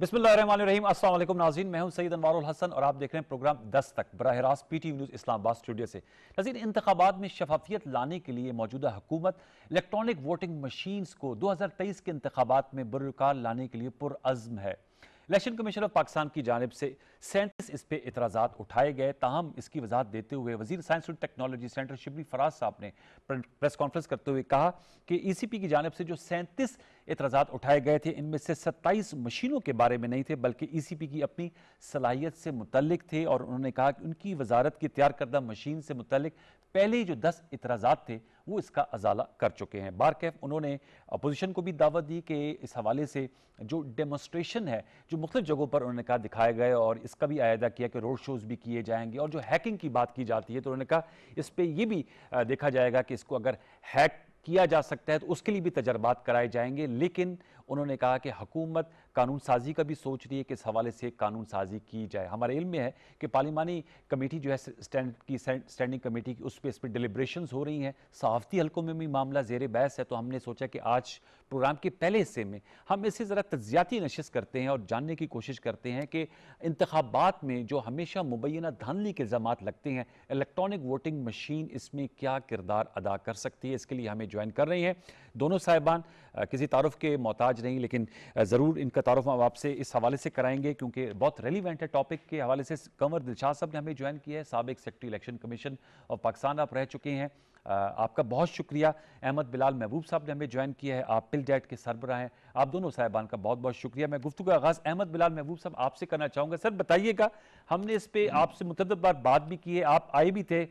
बिस्मिल्लाम असलम नाजीन मैं हूं सईद अनवारुल हसन और आप देख रहे हैं प्रोग्राम दस तक बरह रास्त P T news Islamabad studio से नजीर इंतबात में शफाफियत लाने के लिए मौजूदा हुकूमत इलेक्ट्रॉनिक वोटिंग मशीन्स को दो हज़ार तेईस के इंतबात में बरकार लाने के लिए पुरज़म है इलेक्शन कमीशन ऑफ पाकिस्तान की जानब से सैंतीस इस पर इतराज़ा उठाए गए ताहम इसकी वजाहत देते हुए वजीर science and technology center Shibli Faraz साहब ने प्रेस कॉन्फ्रेंस करते हुए कहा कि ई सी पी की जानब से जो सैंतीस इतराजा उठाए गए थे इनमें से 27 मशीनों के बारे में नहीं थे बल्कि ईसीपी e की अपनी सलाहियत से मुतलक थे और उन्होंने कहा कि उनकी वजारत की तैयार करदा मशीन से मुतलक पहले ही जो दस एतराज़ात थे वो इसका अजाला कर चुके हैं बार कैफ उन्होंने अपोजिशन को भी दावत दी कि इस हवाले से जो डेमोस्ट्रेशन है जो मुख्तु जगहों पर उन्होंने कहा दिखाए गए और इसका भी आयदा किया कि रोड शोज़ भी किए जाएंगे और जो हैकिंग की बात की जाती है तो उन्होंने कहा इस पर यह भी देखा जाएगा कि इसको अगर हैक किया जा सकता है तो उसके लिए भी तजर्बात कराए जाएंगे लेकिन उन्होंने कहा कि हुकूमत कानून साजी का भी सोच रही है कि इस हवाले से कानून साजी की जाए हमारे इल्म में है कि पार्लिमानी कमेटी जो है स्टैंड की स्टैंडिंग कमेटी की उस पर इस पर डिलिब्रेशन हो रही हैं सहाफ़ती हलकों में भी मामला जेर बहस है तो हमने सोचा कि आज प्रोग्राम के पहले हिस्से में हम इसे ज़रा तजियाती नशस्त करते हैं और जानने की कोशिश करते हैं कि इंतबात में जो हमेशा मुबैना धानली के इल्ज़ाम लगते हैं इलेक्ट्रॉनिक वोटिंग मशीन इसमें क्या किरदार अदा कर सकती है इसके लिए हमें ज्वाइन कर रही है दोनों साहिबान किसी तारफ़ के मोहताज आज नहीं लेकिन ज़रूर इनका तारफ़ हम आपसे इस हवाले से कराएंगे क्योंकि बहुत रेलिवेंट है टॉपिक के हवाले से कंवर दिलशाह साहब ने हमें ज्वाइन किया है सबक secretary election commission of Pakistan आप रह चुके हैं आपका बहुत शुक्रिया अहमद बिलाल महबूब साहब ने हमें ज्वाइन किया है आप पिल डेट के सरबरा हैं आप दोनों साहिबान का बहुत बहुत शुक्रिया मैं गुफ्तु का आगाज़ अहमद बिलाल महबूब साहब आपसे करना चाहूँगा सर बताइएगा हमने इस पर आपसे मुतद बार बात भी की है आप आए भी थे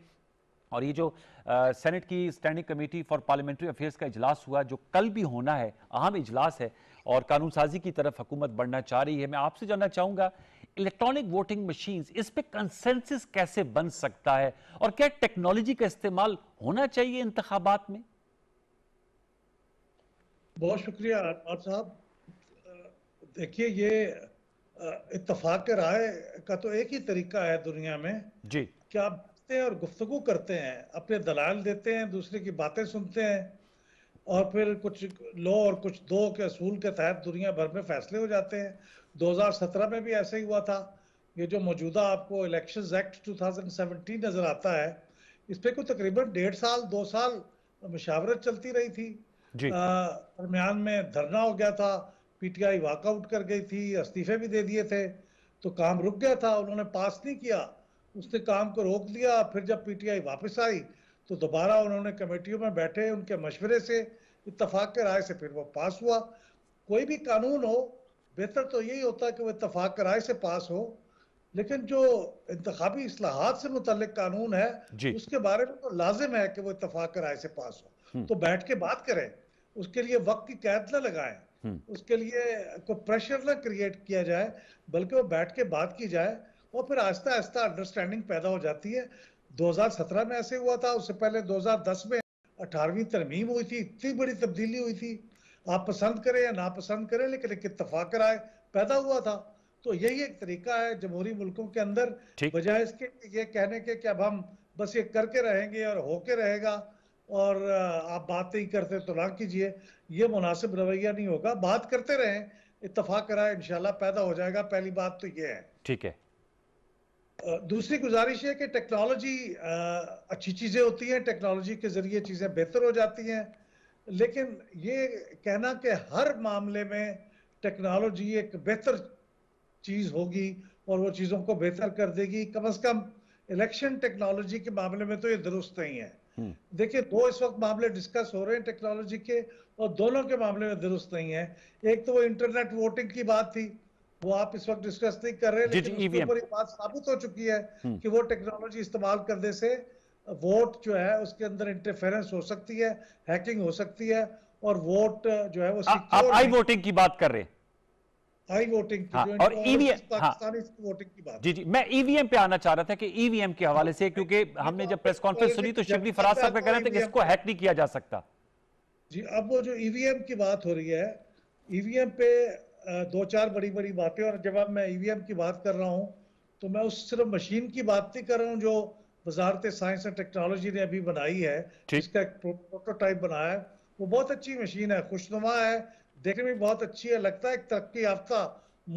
और ये जो आ, सेनेट की standing committee for parliamentary affairs का इजलास हुआ जो कल भी होना है अहम इजलास है और कानून साजी की तरफ हुकूमत बढ़ना चाह रही है मैं आपसे जानना चाहूंगा इलेक्ट्रॉनिक वोटिंग मशीन्स इस पर कंसेंसिस कैसे बन सकता है और क्या टेक्नोलॉजी का इस्तेमाल होना चाहिए इंतबात में बहुत शुक्रिया साहब देखिए ये इतफाक राय का तो एक ही तरीका है दुनिया में जी क्या हैं और गुफ्तगु करते हैं अपने दलाल देते हैं दूसरे की बातें सुनते हैं और फिर कुछ लो और कुछ दो के असूल के तहत दुनिया भर में फैसले हो जाते हैं 2017 में भी ऐसे ही हुआ था ये जो मौजूदा आपको इलेक्शन एक्ट 2017 नज़र आता है इस पर कोई तकरीबन डेढ़ साल दो साल मशावरत चलती रही थी दरमियान में धरना हो गया था पीटीआई वाकआउट कर गई थी इस्तीफे भी दे दिए थे तो काम रुक गया था उन्होंने पास नहीं किया उसने काम को रोक लिया फिर जब पीटीआई वापस आई तो दोबारा उन्होंने कमेटियों में बैठे उनके मशवरे से इतफाक के राय से फिर वो पास हुआ कोई भी कानून हो बेहतर तो यही होता है कि वो इतफाक राय से पास हो लेकिन जो इंतबी असलाहत से मुतल कानून है उसके बारे में तो लाजिम है कि वो इतफाक राय से पास हो हम्म। तो बैठ के बात करें उसके लिए वक्त की कैद ना लगाए हम्म। उसके लिए कोई प्रेशर ना क्रिएट किया जाए बल्कि वो बैठ के बात की जाए और फिर आस्ता आस्ता अंडरस्टैंडिंग पैदा हो जाती है 2017 में ऐसे हुआ था उससे पहले 2010 में अठारहवीं तरमीम हुई थी इतनी बड़ी तब्दीली हुई थी आप पसंद करें या ना पसंद करें लेकिन एक इतफाक राय पैदा हुआ था तो यही एक तरीका है जमहूरी मुल्कों के अंदर बजाय इसके ये कहने के कि अब हम बस ये करके रहेंगे और होके रहेगा और आप बात नहीं करते तो ना कीजिए ये मुनासिब रवैया नहीं होगा बात करते रहें इतफाक राय इंशाल्लाह पैदा हो जाएगा पहली बात तो ये है ठीक है दूसरी गुजारिश है कि टेक्नोलॉजी अच्छी चीज़ें होती हैं टेक्नोलॉजी के ज़रिए चीज़ें बेहतर हो जाती हैं लेकिन ये कहना कि हर मामले में टेक्नोलॉजी एक बेहतर चीज़ होगी और वो चीज़ों को बेहतर कर देगी कम अज़ कम इलेक्शन टेक्नोलॉजी के मामले में तो ये दुरुस्त नहीं है हम्म। देखिए दो इस वक्त मामले डिस्कस हो रहे हैं टेक्नोलॉजी के और दोनों के मामले में दुरुस्त नहीं है एक तो वो इंटरनेट वोटिंग की बात थी वो आप इस वक्त डिस्कस नहीं कर रहे लेकिन उसके e ऊपर ये बात साबित हो चुकी है हम्म। कि वो टेक्नोलॉजी इस्तेमाल करने से वोट जो है उसके अंदर इंटरफेरेंस हो सकती है हैकिंग हो सकती है और वोट जो है वो आ, आप आई वोटिंग की बात कर रहे हैं आई वोटिंग हाँ, और ईवीएम e हाँ, वोटिंग की बात जी जी मैं ईवीएम e पे आना चाह रहा था कि ईवीएम के हवाले से क्योंकि हमने जब प्रेस कॉन्फ्रेंस सुनी तो शिवली फराज साहब कह रहे थे कि इसको हैक नहीं किया जा सकता जी अब वो जो ईवीएम की बात हो रही है ईवीएम पे दो चार बड़ी बड़ी बातें और जब आप मैं ईवीएम e की बात कर रहा हूँ तो मैं उस सिर्फ मशीन की बात नहीं कर रहा हूँ जो वजारत साइंस एंड टेक्नोलॉजी ने अभी बनाई है इसका एक प्रोटोटाइप बनाया है वो बहुत अच्छी मशीन है खुशनुमा है देखने में बहुत अच्छी है लगता है एक तरक्की याफ्ता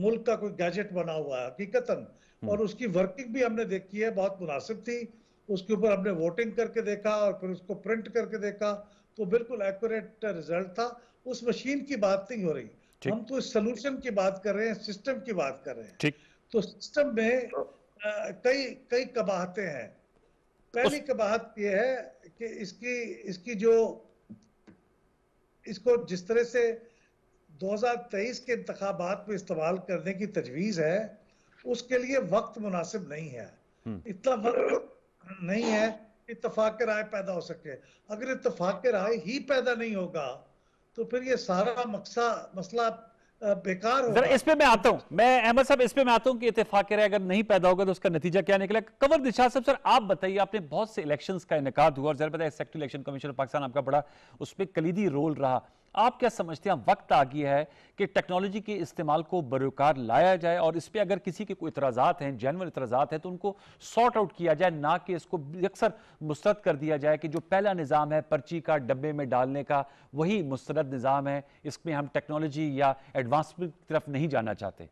मुल्क का कोई गैजेट बना हुआ है हकीकतन हम्म। और उसकी वर्किंग भी हमने देखी है बहुत मुनासिब थी उसके ऊपर हमने वोटिंग करके देखा और फिर उसको प्रिंट करके देखा तो बिल्कुल एक्यूरेट रिजल्ट था उस मशीन की बात नहीं हो रही हम तो सोल्यूशन की बात कर रहे हैं सिस्टम की बात कर रहे हैं ठीक तो सिस्टम में तो कई कई कबाहते हैं पहली कबाहत यह है कि इसकी इसकी जो इसको जिस तरह से 2023 के इंतबात में इस्तेमाल करने की तजवीज़ है उसके लिए वक्त मुनासिब नहीं है हम्म। इतना वक्त नहीं है इतफाक राय पैदा हो सके अगर इतफाक राय ही पैदा नहीं होगा तो फिर ये सारा मकसा मसला बेकार हो इस पे मैं आता हूँ मैं अहमद साहब इस पे मैं आता हूँ कि इतफाक रहे अगर नहीं पैदा होगा तो उसका नतीजा क्या निकला कंवर दिशा साहब सर आप बताइए आपने बहुत से इलेक्शंस का इनका हुआ और जरा पता sector election commission of Pakistan आपका बड़ा उस पर कलीदी रोल रहा आप क्या समझते हैं वक्त आ गया है कि टेक्नोलॉजी के इस्तेमाल को बरकरार लाया जाए और इस पर अगर किसी के कोई इतराज़ात हैं जैन इतराज़ात हैं तो उनको सॉर्ट आउट किया जाए ना कि इसको अक्सर मुस्रद कर दिया जाए कि जो पहला निज़ाम है पर्ची का डब्बे में डालने का वही मुस्रद निज़ाम है इसमें हम टेक्नोलॉजी या एडवांसमेंट की तरफ नहीं जाना चाहते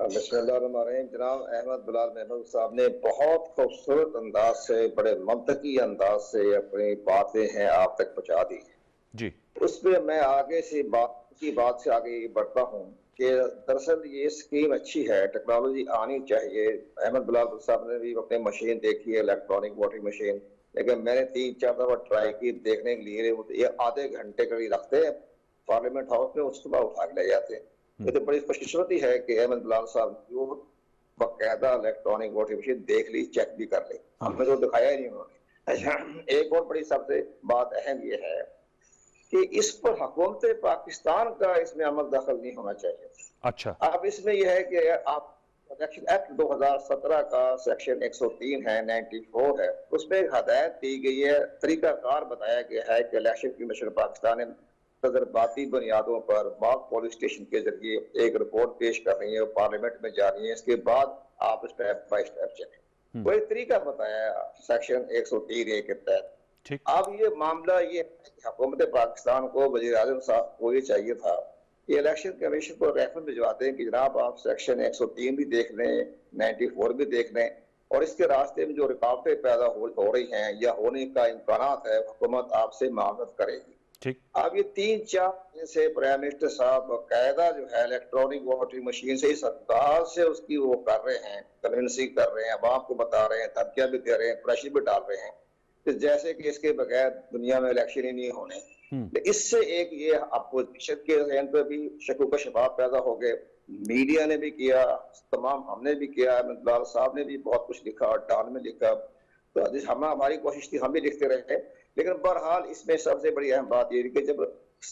जनाब अहमद बिलाल महमूद साहब ने बहुत खूबसूरत अंदाज से बड़े मंतकी अंदाज से अपनी बातें हैं आप तक पहुँचा दी हैं जी उसमें मैं आगे से बात की बात से आगे बढ़ता हूँ कि दरअसल ये स्कीम अच्छी है टेक्नोलॉजी आनी चाहिए अहमद बिलाल साहब ने भी अपने मशीन देखी है इलेक्ट्रॉनिक वॉटिंग मशीन लेकिन मैंने तीन चार दफा ट्राई की देखने के लिए तो ये आधे घंटे कभी रखते हैं पार्लियामेंट हाउस में उसके बाद उठा के ले जाते हैं तो बड़ी खुशकिस्मती है कि अहमद बिलाल साहब जो बाकायदा इलेक्ट्रॉनिक वॉटिंग मशीन देख ली चेक भी कर ली हाँ। हमने तो दिखाया ही नहीं उन्होंने अच्छा एक और बड़ी सबसे बात अहम यह है कि इस पर हकूमत पाकिस्तान का इसमें अमल दखल नहीं होना चाहिए अच्छा अब इसमें यह है कि आप प्रोटेक्शन एक्ट 2017 का सेक्शन 103 है 94 है उसमें एक हदायत दी गई है तरीकाकार बताया गया है कि इलेक्शन कमीशन पाकिस्तान तजर्बाती बुनियादों पर बाग पोलिस स्टेशन के जरिए एक रिपोर्ट पेश कर रही है और पार्लियामेंट में जा रही है इसके बाद आप स्टेप बाई स्टेप चले कोई तरीका बताया सेक्शन एक सौ तीन ए के तहत ठीक अब ये मामला ये हुकूमत पाकिस्तान को वजी अजम साहब को ये चाहिए था कि इलेक्शन कमीशन को रेफर भिजवाते हैं कि जनाब आप सेक्शन 103 भी देख लें फोर भी देख लें और इसके रास्ते में जो रुकावटें पैदा हो, हो रही हैं या होने का इम्कान है हुकूमत आपसे मामलत करेगी ठीक अब ये तीन चार दिन से प्राइम मिनिस्टर साहब कायदा जो है इलेक्ट्रॉनिक वोटिंग मशीन से ही सरकार से उसकी वो कर रहे हैं कन्विंसिंग कर रहे हैं अब आपको बता रहे हैं धमकियां भी दे रहे हैं प्रेशर भी डाल रहे हैं कि तो जैसे कि इसके बगैर दुनिया में इलेक्शन ही नहीं होने हम्म। तो इससे एक ये अपोजिशन के जहन पर भी शकू का शबाब पैदा हो गए मीडिया ने भी किया तमाम हमने भी किया लाल साहब ने भी बहुत कुछ लिखा डॉन में लिखा तो हम हमारी कोशिश थी हम भी लिखते रहे लेकिन बहरहाल इसमें सबसे बड़ी अहम बात यह कि जब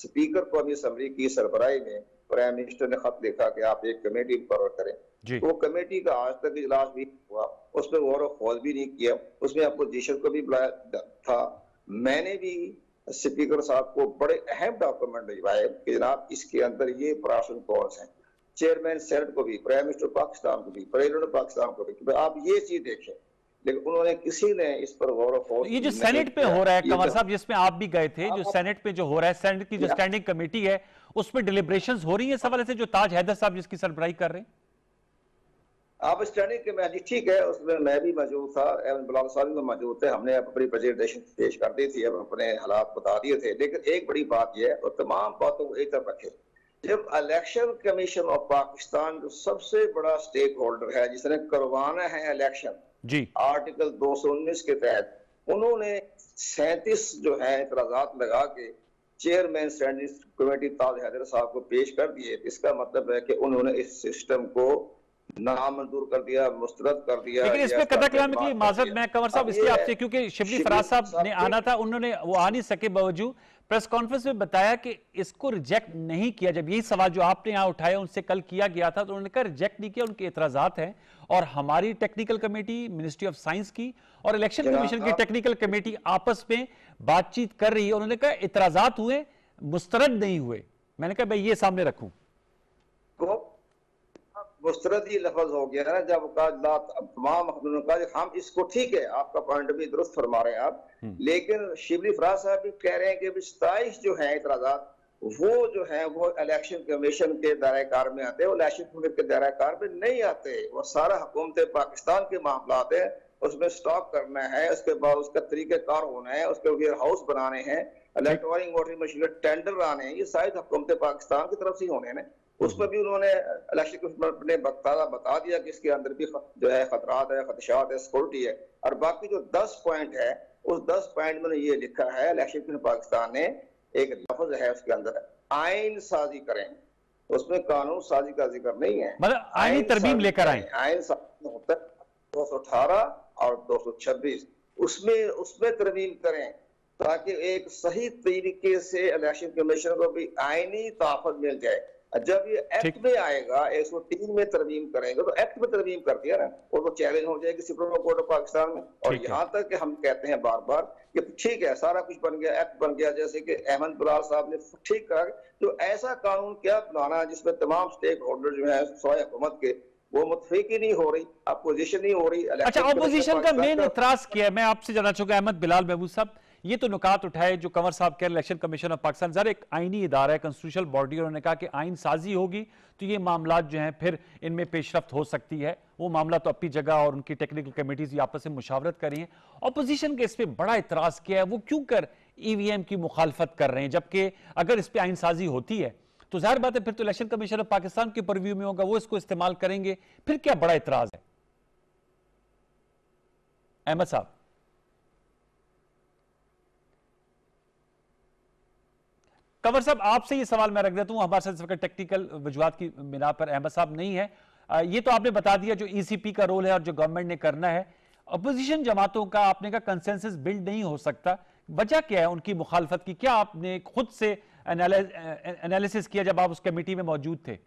स्पीकर को अभी असम्बली की सरबराही में प्राइम मिनिस्टर ने खत लिखा कि आप एक कमेटी मुकर करें वो कमेटी का आज तक इजलास भी हुआ उसमें गौर फौज भी नहीं किया उसमें अपोजिशन को भी बुलाया था मैंने भी स्पीकर साहब को बड़े अहम डॉक्यूमेंट भिजवाए कि जनाब इसके अंदर ये प्राशन कौन है चेयरमैन सेनेट को भी प्राइम मिनिस्टर पाकिस्तान को भी प्रेसिडेंट पाकिस्तान को भी आप ये चीज देखें लेकिन उन्होंने किसी ने इस पर गौरव ये जो सेनेट पे हो रहा है कंवर साहब जिसमें आप भी गए थे जो सेनेट पे जो हो रहा है सेनेट की जो स्टैंडिंग कमेटी है उस पर डिलिब्रेशन हो रही है सवाल ऐसे जो ताज हैदर साहब जिसकी सरप्राइज कर रहे हैं आप स्टैंडिंग कमेटी ठीक है उसमें मैं भी मौजूद था एवं ब्लॉक साहब भी मौजूद थे हमने अपनी प्रेजेंटेशन पेश कर दी थी अपने हालात बता दिए थे लेकिन एक बड़ी बात यह है और तमाम बातों को एक तरफ रखे जब इलेक्शन कमीशन ऑफ पाकिस्तान जो सबसे बड़ा स्टेक होल्डर है जिसने करवाना है इलेक्शन जी आर्टिकल 219 के तहत उन्होंने सैंतीस जो है इतराजात लगा के chairman standing committee Taj Haider साहब को पेश कर दिए इसका मतलब है कि उन्होंने इस सिस्टम को कर दिया मुस्तरद कर दिया लेकिन कदा कलाम माजरत मैं कंवर साहब इसलिए आपसे क्योंकि शिबली फराज साहब ने आना था उन्होंने वो आ नहीं सके बावजूद प्रेस कॉन्फ्रेंस में बताया कि इसको रिजेक्ट नहीं किया जब यही सवाल जो आपने यहाँ उठाया उनसे कल किया गया था तो उन्होंने कहा रिजेक्ट नहीं किया उनके एतराजात हैं और हमारी technical committee ministry of science की और इलेक्शन कमीशन की टेक्निकल कमेटी आपस में बातचीत कर रही है उन्होंने कहा एतराजात हुए मुस्तरद नहीं हुए मैंने कहा भाई ये सामने रखू मुस्तरद ही लफज हो गया ना जब तमाम हम इसको ठीक है आपका पॉइंट भी दुरुस्त फरमा रहे हैं आप हम्म। लेकिन शिबली फराज साहब भी कह रहे हैं कि सताइश जो है इतराजा वो जो है वो इलेक्शन कमीशन के कार में आते हैं इलेक्शन कमीशन के कार में नहीं आते वो सारा हुकूमत पाकिस्तान के मामला है उसमें स्टॉक करना है उसके बाद उसका तरीक़ेकार होना है उसके वेयर हाउस बनाने हैं इलेक्ट्रॉनिक वोटिंग मशीन टेंडर आने हैं ये शायद हुकूमत पाकिस्तान की तरफ से होने हैं उस पर भी उन्होंने ने बता दिया कि इसके अंदर भी जो है खतरात है खदशात है सिक्योरिटी है और बाकी जो दस पॉइंट है उस दस पॉइंट में ये लिखा है इलेक्शन पाकिस्तान ने एक लफज है उसके अंदर आइन साजी करें उसमें कानून साजी का जिक्र नहीं है मतलब आईनी तरमीम लेकर आए आइन होता दो सौ अठारह और दो सौ छब्बीस उसमें उसमें तरमीम करें ताकि एक सही तरीके से इलेक्शन कमीशन को भी आईनी ताफत मिल जाए जब ये एक्ट में आएगा एक सौ तीन में तरमीम करेंगे तो एक्ट में तरमीम कर दिया ना और वो चैलेंज हो जाएगी सुप्रीम कोर्ट ऑफ पाकिस्तान में और यहाँ तक कि हम कहते हैं बार बार कि ठीक है सारा कुछ बन गया एक्ट बन गया जैसे कि अहमद बुलाल साहब ने ठीक कहा तो ऐसा कानून क्या बनाना है जिसमें तमाम स्टेक होल्डर जो है सोए हुकूमत के वो मुतफिक ही नहीं हो रही अपोजिशन नहीं हो रही अच्छा अपोजिशन का मेन एतराज किया मैं आपसे जाना चाहूंगा अहमद बिलाल महबूब साहब ये तो नुकात उठाए जो कंवर साहब कह रहे election commission of Pakistan sir एक आइनी इदारा है कॉन्स्टिट्यूशन बॉडी उन्होंने कहा कि आइन साजी होगी तो ये मामला जो है फिर इनमें पेशरफ हो सकती है वो मामला तो अपनी जगह और उनकी टेक्निकल कमेटीज आपस में मुशावरत करी है अपोजिशन के इस पर बड़ा इतराज़ किया है वो क्यों कर ईवीएम e की मुखालफत कर रहे हैं जबकि अगर इस पर आइन साजी होती है तो जाहिर बात है फिर तो इलेक्शन कमीशन ऑफ पाकिस्तान के परव्यू में होगा वो इसको इस्तेमाल करेंगे फिर क्या बड़ा इतराज है अहमद साहब कंवर साहब आपसे ये सवाल मैं रख देता हूँ हमारे साथ इस टेक्निकल वजुआत की बिना पर अहमद साहब नहीं है ये तो आपने बता दिया जो ईसीपी e का रोल है और जो गवर्नमेंट ने करना है अपोजिशन जमातों का आपने का कंसेंसस बिल्ड नहीं हो सकता वजह क्या है उनकी मुखालफत की क्या आपने खुद से एनालिसिस किया जब आप उस कमेटी में मौजूद थे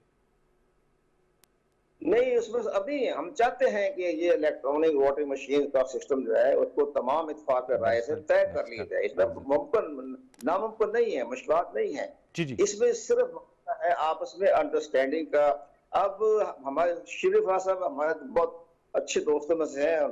नहीं उसमें अभी हम चाहते हैं कि ये इलेक्ट्रॉनिक वोटिंग मशीन का सिस्टम जो है उसको तमाम इतफाक राय से तय कर लिया जाए इसमें मुमकिन नामुमकिन नहीं है मुश्किल नहीं है जी जी। इसमें सिर्फ है आपस में अंडरस्टैंडिंग का अब हमारे श्री साहब हमारे तो बहुत अच्छे दोस्तों में से है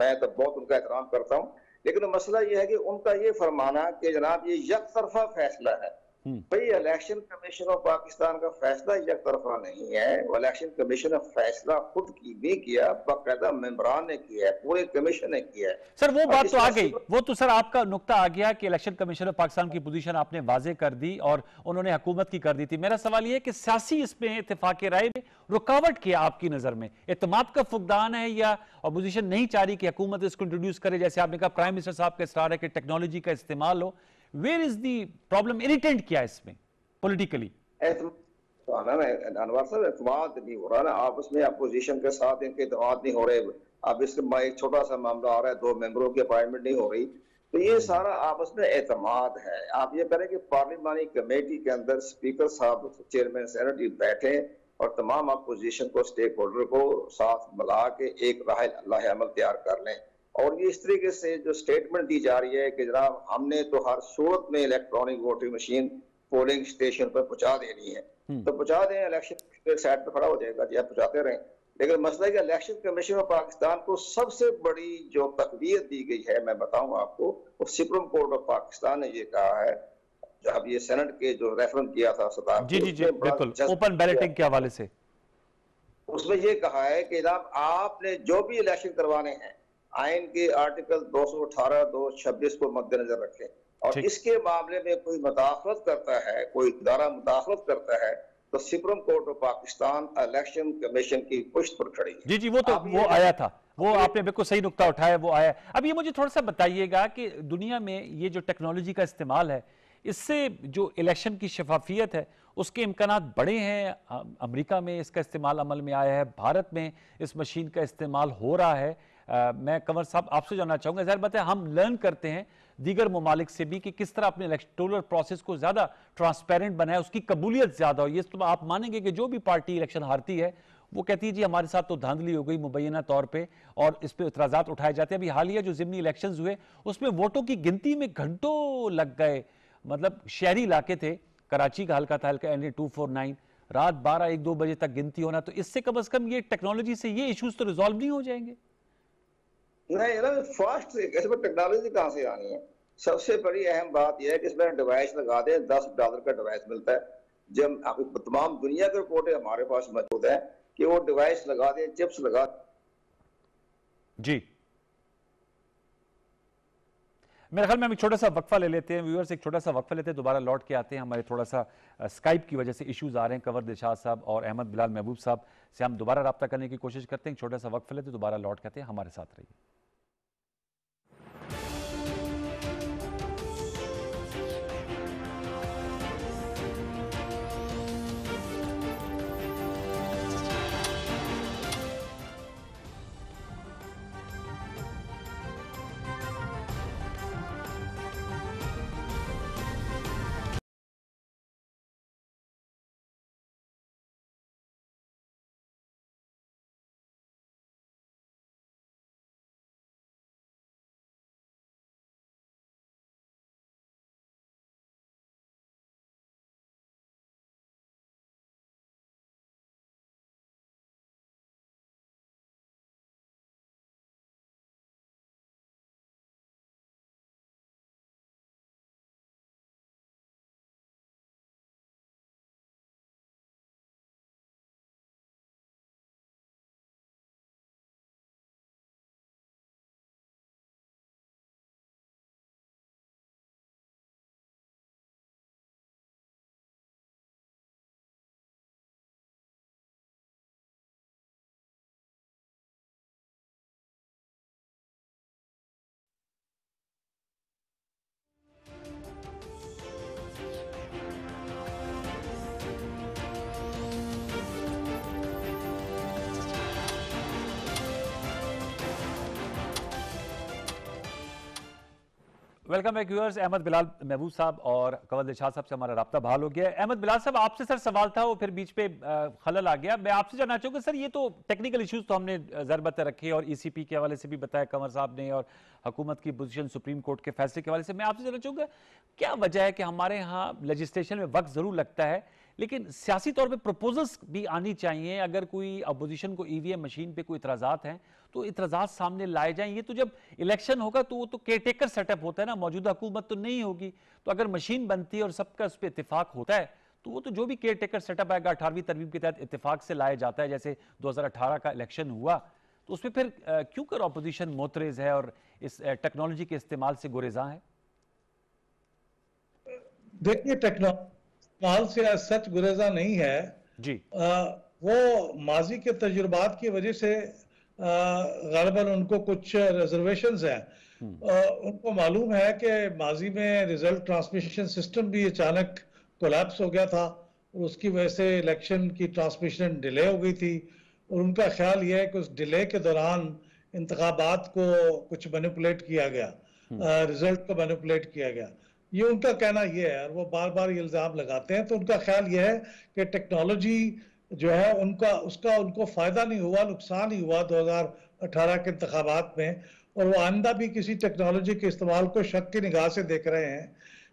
मैं तो बहुत उनका एहतराम करता हूँ लेकिन मसला यह है कि उनका ये फरमाना कि जनाब ये यक तरफा फैसला है हम्म। भाई इलेक्शन कमीशन ऑफ पाकिस्तान का फैसला एक तरफा नहीं है इलेक्शन कमीशन ने फैसला खुद की भी किया बाकायदा मेम्बरान ने किया है पूरे कमीशन ने किया है सर वो बात तो आ गई वो तो सर आपका नुकता आ गया कि इलेक्शन कमीशन ऑफ पाकिस्तान की पोजीशन आपने वाजे कर दी और उन्होंने हुकूमत की कर दी थी मेरा सवाल ये कि सियासी इसमें इतफाक राय में रुकावट किया आपकी नजर में इतमाद का फुकदान है या अपोजिशन नहीं चाह रही कि हुकूमत इसको इंट्रोड्यूस करे जैसे आपने कहा प्राइम मिनिस्टर साहब का इसरार है कि टेक्नोलॉजी का इस्तेमाल हो where is the problem irritant kya Anwar तो नहीं हो रहा ना अपोजिशन के साथ इनके नहीं हो रहे अब इसमें एक छोटा सा मामला आ रहा है दो मेंबरों की अपॉइंटमेंट नहीं हो रही तो ये हम्म। सारा आपस में एतमाद है आप ये करें कि पार्लियामानी कमेटी के अंदर स्पीकर साहब चेयरमैन सेनेटरी बैठे और तमाम अपोजिशन को स्टेक होल्डर को साथ मिला के एक राह अमल तैयार कर लें और ये इस तरीके से जो स्टेटमेंट दी जा रही है कि जनाब हमने तो हर सूरत में electronic voting machine polling station पर पहुंचा देनी है हम्म। तो पहुंचा दें इलेक्शन साइड पर खड़ा हो जाएगा आप पहुंचाते रहें लेकिन मसला कि इलेक्शन कमीशन ऑफ पाकिस्तान को सबसे बड़ी जो तकबीयत दी गई है मैं बताऊं आपको वो सुप्रीम कोर्ट ऑफ पाकिस्तान ने ये कहा है जब ये सेनेट के जो रेफर किया था सदार जी जी जी बिल्कुल ओपन बैलेटिंग के हवाले से उसमें ये कहा है कि जनाब आपने जो भी इलेक्शन करवाने हैं आयन के आर्टिकल 218 226 को मद्देनजर रखें और इसके मामले में कोई मुदाखलत करता है कोई इदारा मुदाखलत करता है तो supreme court of Pakistan election commission की पुष्ट पर खड़ी जी जी वो तो वो आया था वो आपने बिल्कुल सही नुकता उठाया वो आया अब ये मुझे थोड़ा सा बताइएगा कि दुनिया में ये जो टेक्नोलॉजी का इस्तेमाल है इससे जो इलेक्शन की शफाफियत है उसके इम्कान बड़े हैं अमेरिका में इसका इस्तेमाल अमल में आया है भारत में इस मशीन का इस्तेमाल हो रहा है आ, मैं कंवर साहब आपसे जानना चाहूँगा ज़ाहिर बात है हम लर्न करते हैं दीगर ममालिक से भी कि किस तरह अपने इलेक्टोरल प्रोसेस को ज़्यादा ट्रांसपेरेंट बनाए उसकी कबूलियत ज़्यादा हो ये तो आप मानेंगे कि जो भी पार्टी इलेक्शन हारती है वो कहती है जी हमारे साथ तो धांधली हो गई मुबैना तौर पे और इस पर इतराजात उठाए जाते हैं अभी हालिया जो जिमनी इलेक्शन हुए उसमें वोटों की गिनती में घंटों लग गए मतलब शहरी इलाके थे कराची का हल्का था हल्का N A two four nine रात बारह एक दो बजे तक गिनती होना तो इससे कम अज कम ये टेक्नोलॉजी से ये इश्यूज तो रिजॉल्व नहीं हो जाएंगे नहीं ना फास्ट इसमें टेक्नोलॉजी कहाँ से आनी है सबसे बड़ी अहम बात यह है कि इसमें डिवाइस लगा दें दस डॉलर का डिवाइस मिलता है जब आप तमाम दुनिया की रिपोर्टें हमारे पास मौजूद है कि वो डिवाइस लगा दें चिप्स लगा जी मेरे ख्याल में हम एक छोटा सा वक्फा ले लेते हैं व्यूअर्स एक छोटा सा वक्फा लेते हैं दोबारा लौट के आते हैं हमारे थोड़ा सा स्काइप की वजह से इश्यूज आ रहे हैं कंवर दिशा साहब और अहमद बिलाल महबूब साहब से हम दोबारा रबता करने की कोशिश करते हैं छोटा सा वक्फा लेते हैं दोबारा लौट के आते हैं हमारे साथ रहिए welcome back viewers Ahmed Bilal Mehboob साहब और कंवल दिशा साहब से हमारा रबा बहाल हो गया अहमद बिलाल साहब आपसे सर सवाल था वो फिर बीच पे खलल आ गया मैं आपसे जानना चाहूँगा सर ये तो टेक्निकल इश्यूज तो हमने जरबत रखे और ईसीपी e के हवाले से भी बताया कंवर साहब ने और हुकूमत की पोजिशन सुप्रीम कोर्ट के फैसले के हवाले से मैं आपसे जानना चाहूँगा क्या वजह है कि हमारे यहाँ लजिस्ट्रेशन में वक्त ज़रूर लगता है लेकिन सियासी तौर पे प्रपोजल्स भी आनी चाहिए अगर कोई अपोजिशन को ईवीएम e मशीन पे कोई इतराजात हैं तो इतराजात सामने लाए जाएं ये तो जब इलेक्शन होगा तो वो तो केयरटेकर सेटअप होता है ना मौजूदा हुकूमत तो नहीं होगी तो अगर मशीन बनती है और सबका उस पर इतफाक होता है तो वो तो जो भी केयरटेकर सेटअप आएगा अठारहवीं तरवीब के तहत इतफाक से लाया जाता है जैसे अठारह का इलेक्शन हुआ तो उसमें फिर क्यों कर अपोजिशन मोतरेज है और इस टेक्नोलॉजी के इस्तेमाल से गुरेजा है देखिए टेक्नोलॉजी आज सच गुरेजा नहीं है जी आ, वो माजी के तजुर्बात की वजह से गलबन उनको कुछ है हम्म। आ, उनको मालूम है कि माजी में रिजल्ट ट्रांसमिशन सिस्टम भी अचानक कोलैप्स हो गया था और उसकी वजह से इलेक्शन की ट्रांसमिशन डिले हो गई थी और उनका ख्याल यह है कि उस डिले के दौरान इंतबात को कुछ मैनिपुलेट किया गया रिजल्ट हम्म। को मैनिपुलेट किया गया ये उनका कहना यह है और वो बार बार ये इल्ज़ाम लगाते हैं तो उनका ख्याल ये है कि टेक्नोलॉजी जो है उनका उसका उनको फ़ायदा नहीं हुआ नुकसान ही हुआ 2018 के इंतबात में और वो आंदा भी किसी टेक्नोलॉजी के इस्तेमाल को शक की निगाह से देख रहे हैं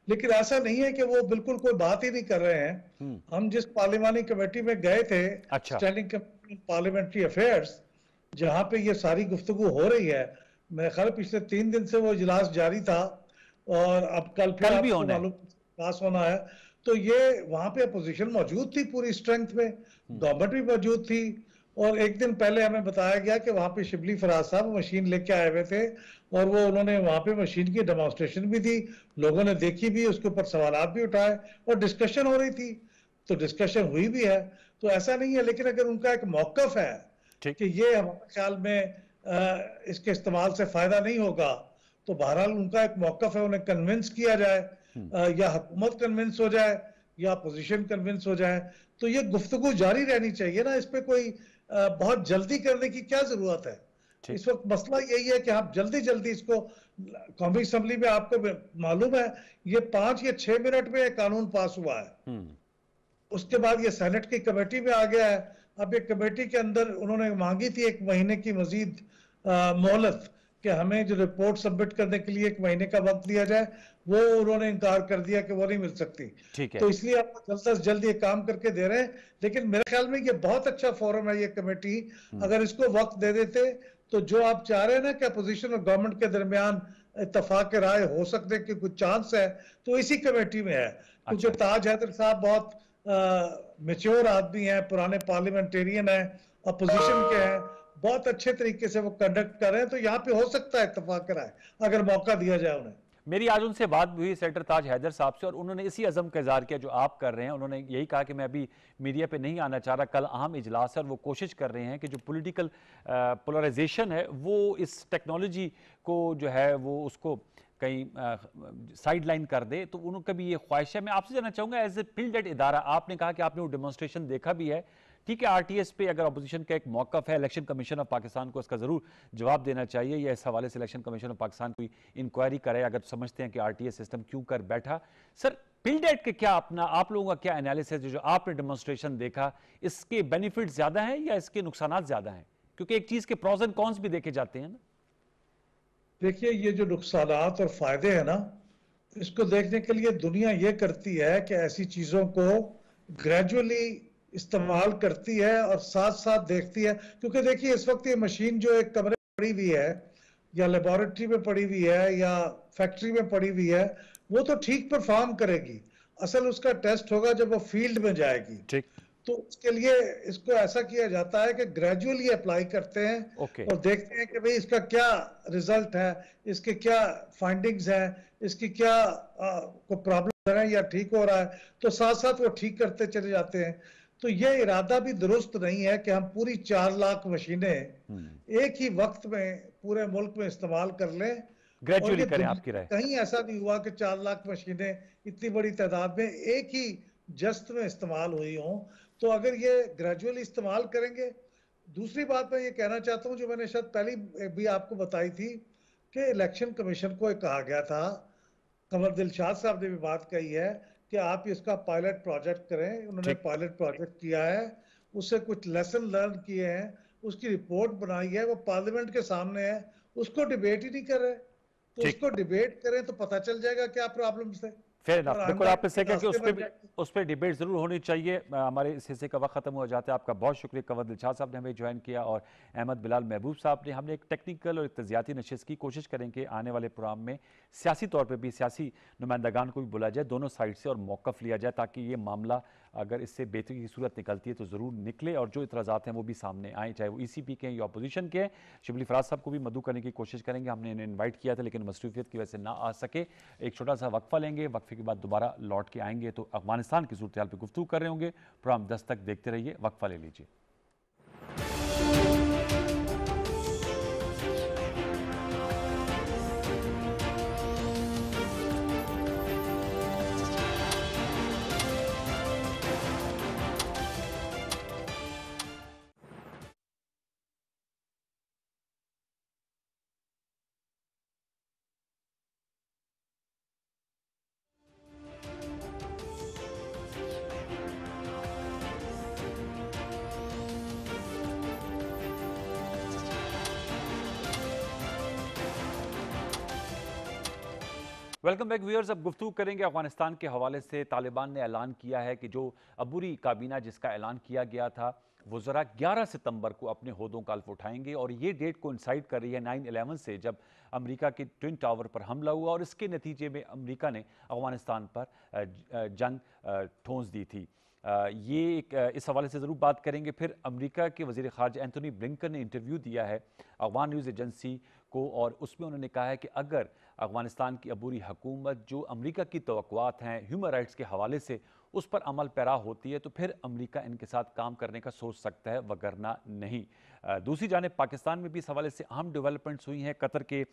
लेकिन ऐसा नहीं है कि वो बिल्कुल कोई बात ही नहीं कर रहे हैं हम्म। हम जिस पार्लियामानी कमेटी में गए थे अच्छा। स्टैंडिंग पार्लियामेंट्री अफेयर्स जहाँ पे ये सारी गुफ्तु हो रही है मेरे ख्याल पिछले तीन दिन से वो इजलास जारी था और अब कल फिर कल भी होना है पास होना है तो ये वहां पे अपोजिशन मौजूद थी पूरी स्ट्रेंथ में गवर्नमेंट हम्म। भी मौजूद थी और एक दिन पहले हमें बताया गया कि वहां पे शिबली फराज साहब मशीन लेके आए हुए थे और वो उन्होंने वहाँ पे मशीन की डेमोन्स्ट्रेशन भी दी लोगों ने देखी भी उसके ऊपर सवाल आप भी उठाए और डिस्कशन हो रही थी तो डिस्कशन हुई भी है तो ऐसा नहीं है लेकिन अगर उनका एक मौकफ है कि ये हमारे ख्याल में आ, इसके इस्तेमाल से फायदा नहीं होगा तो बहरहाल उनका एक मौकफ है उन्हें कन्विंस किया जाए हम्म। या हुकूमत कन्विंस हो जाए या अपोजिशन कन्विंस हो जाए तो ये गुफ्तगु जारी रहनी चाहिए ना इस पर कोई बहुत जल्दी करने की क्या जरूरत है इस वक्त मसला यही है कि आप जल्दी जल्दी इसको कौमी असम्बली में आपको मालूम है ये पांच या छह मिनट में कानून पास हुआ है हम्म। उसके बाद ये सेनेट की कमेटी में आ गया है अब ये कमेटी के अंदर उन्होंने मांगी थी एक महीने की मजीद मोहलत कि हमें जो रिपोर्ट सबमिट करने के लिए एक महीने का वक्त दिया जाए वो उन्होंने इनकार कर दिया कि वो नहीं मिल सकती ठीक है तो इसलिए आप जल्द से जल्द ये काम करके दे रहे हैं लेकिन मेरे ख्याल में ये बहुत अच्छा फोरम है ये कमेटी हम्म। अगर इसको वक्त दे देते तो जो आप चाह रहे हैं ना कि अपोजिशन और गवर्नमेंट के दरमियान इतफाक राय हो सकते कि कुछ चांस है तो इसी कमेटी में है क्योंकि अच्छा। ताज हैदर साहब बहुत मेच्योर आदमी है पुराने पार्लियामेंटेरियन है अपोजिशन के हैं बहुत अच्छे तरीके से वो कंडक्ट कर रहे हैं तो यहाँ पे हो सकता है इतफाक कराए अगर मौका दिया जाए उन्हें मेरी आज उनसे बात भी हुई सेक्टर ताज हैदर साहब से और उन्होंने इसी अज़म का इजहार किया जो आप कर रहे हैं उन्होंने यही कहा कि मैं अभी मीडिया पे नहीं आना चाह रहा कल अहम इजलास है और वो कोशिश कर रहे हैं कि जो पॉलिटिकल पोलराइजेशन है वो इस टेक्नोलॉजी को जो है वो उसको कहीं साइड लाइन कर दे तो उनका भी ये ख्वाहिश है मैं आपसे जानना चाहूँगा एज ए फील्ड एड इदारा आपने कहा कि आपने वो डेमोस्ट्रेशन देखा भी है ठीक है आरटीएस पे अगर अपोजिशन का एक मौका है इलेक्शन कमीशन ऑफ पाकिस्तान को इसका जरूर जवाब देना चाहिए या इस हवाले से इलेक्शन कमीशन ऑफ पाकिस्तान कोई इंक्वायरी करे अगर समझते हैं कि आरटीएस सिस्टम क्यों कर बैठा सर पिलडेट के क्या अपना आप लोगों का क्या एनालिसिस जो, आपने डेमोन्स्ट्रेशन देखा इसके बेनिफिट ज्यादा है या इसके नुकसान ज्यादा है क्योंकि एक चीज के प्रोज एंड कॉन्स भी देखे जाते हैं ना देखिए ये जो नुकसान और फायदे हैं ना इसको देखने के लिए दुनिया ये करती है कि ऐसी चीजों को ग्रेजुअली इस्तेमाल करती है और साथ साथ देखती है क्योंकि देखिए इस वक्त ये मशीन जो एक कमरे में पड़ी हुई है या लेबोरेटरी में पड़ी हुई है या फैक्ट्री में पड़ी हुई है वो तो ठीक परफॉर्म करेगी असल उसका टेस्ट होगा जब वो फील्ड में जाएगी ठीक तो उसके लिए इसको ऐसा किया जाता है कि ग्रेजुअली अप्लाई करते हैं okay. और देखते हैं कि भाई इसका क्या रिजल्ट है इसके क्या फाइंडिंग्स हैं इसकी क्या आ, को प्रॉब्लम है या ठीक हो रहा है तो साथ साथ वो ठीक करते चले जाते हैं तो यह इरादा भी दुरुस्त नहीं है कि हम पूरी चार लाख मशीनें हम्म। एक ही वक्त में पूरे मुल्क में इस्तेमाल कर लें ग्रेजुअली करें आपकी राय कहीं ऐसा नहीं हुआ कि चार लाख मशीनें इतनी बड़ी तादाद में एक ही जस्त में इस्तेमाल हुई हों तो अगर ये ग्रेजुअली इस्तेमाल करेंगे दूसरी बात मैं ये कहना चाहता हूँ जो मैंने शायद पहली भी आपको बताई थी कि इलेक्शन कमीशन को कहा गया था कमर दिलशाद साहब ने भी बात कही है कि आप इसका पायलट प्रोजेक्ट करें उन्होंने पायलट प्रोजेक्ट किया है उससे कुछ लेसन लर्न किए हैं उसकी रिपोर्ट बनाई है वो पार्लियामेंट के सामने है उसको डिबेट ही नहीं कर रहे तो उसको डिबेट करें तो पता चल जाएगा क्या प्रॉब्लम्स है फेयर इनफ बिल्कुल आप इससे कहें कि उस पर उस पर डिबेट ज़रूर होनी चाहिए हमारे इस हिस्से का वक्त ख़त्म हो जाता है आपका बहुत शुक्रिया कंवर दिलशाद साहब ने हमें ज्वाइन किया और अहमद बिलाल महबूब साहब ने हमने एक टेक्निकल और तजियाती नशस्त की कोशिश करें कि आने वाले प्रोग्राम में सियासी तौर पर भी सियासी नुमाइंदगान को भी बुलाया जाए दोनों साइड से और मौकफ लिया जाए ताकि ये मामला अगर इससे बेहतरी की सूरत निकलती है तो ज़रूर निकले और जो इतराज़ात हैं वो भी सामने आएँ चाहे वो ई सी पी के हैं या अपोजिशन के हैं शिबली फराज साहब को भी मदू करने की कोशिश करेंगे हमने इन्हें इन्वाइट किया था लेकिन मसरूफियत की वजह से ना आ सके एक छोटा सा वक्फा लेंगे वक्फे के बाद दोबारा लौट के आएंगे तो अफगानिस्तान की सूरत पर गुफ्तू कर रहे होंगे प्रोग्राम दस्तक देखते रहिए वक्फा ले लीजिए वेलकम बैक व्यूअर्स अब गुफ्तु करेंगे अफगानिस्तान के हवाले से तालिबान ने ऐलान किया है कि जो अबूरी काबीना जिसका ऐलान किया गया था वो ज़रा ग्यारह सितंबर को अपने होदों का अल्फ उठाएंगे और ये डेट को इंसाइड कर रही है नाइन अलेवन से जब अमरीका के ट्विन टावर पर हमला हुआ और इसके नतीजे में अमरीका ने अफगानिस्तान पर जंग ठोंस दी थी ये एक इस हवाले से ज़रूर बात करेंगे फिर अमेरिका के वजीर खारज एंथनी ब्लिंकन ने इंटरव्यू दिया है अफगान न्यूज़ एजेंसी को और उसमें उन्होंने कहा है कि अगर अफगानिस्तान की अबूरी हकूमत जो अमरीका की तो हैं ह्यूमन राइट्स के हवाले से उस पर अमल पैरा होती है तो फिर अमरीका इनके साथ काम करने का सोच सकता है वगरना नहीं दूसरी जानब पाकिस्तान में भी इस हवाले से अहम डेवलपमेंट्स हुई हैं कतर के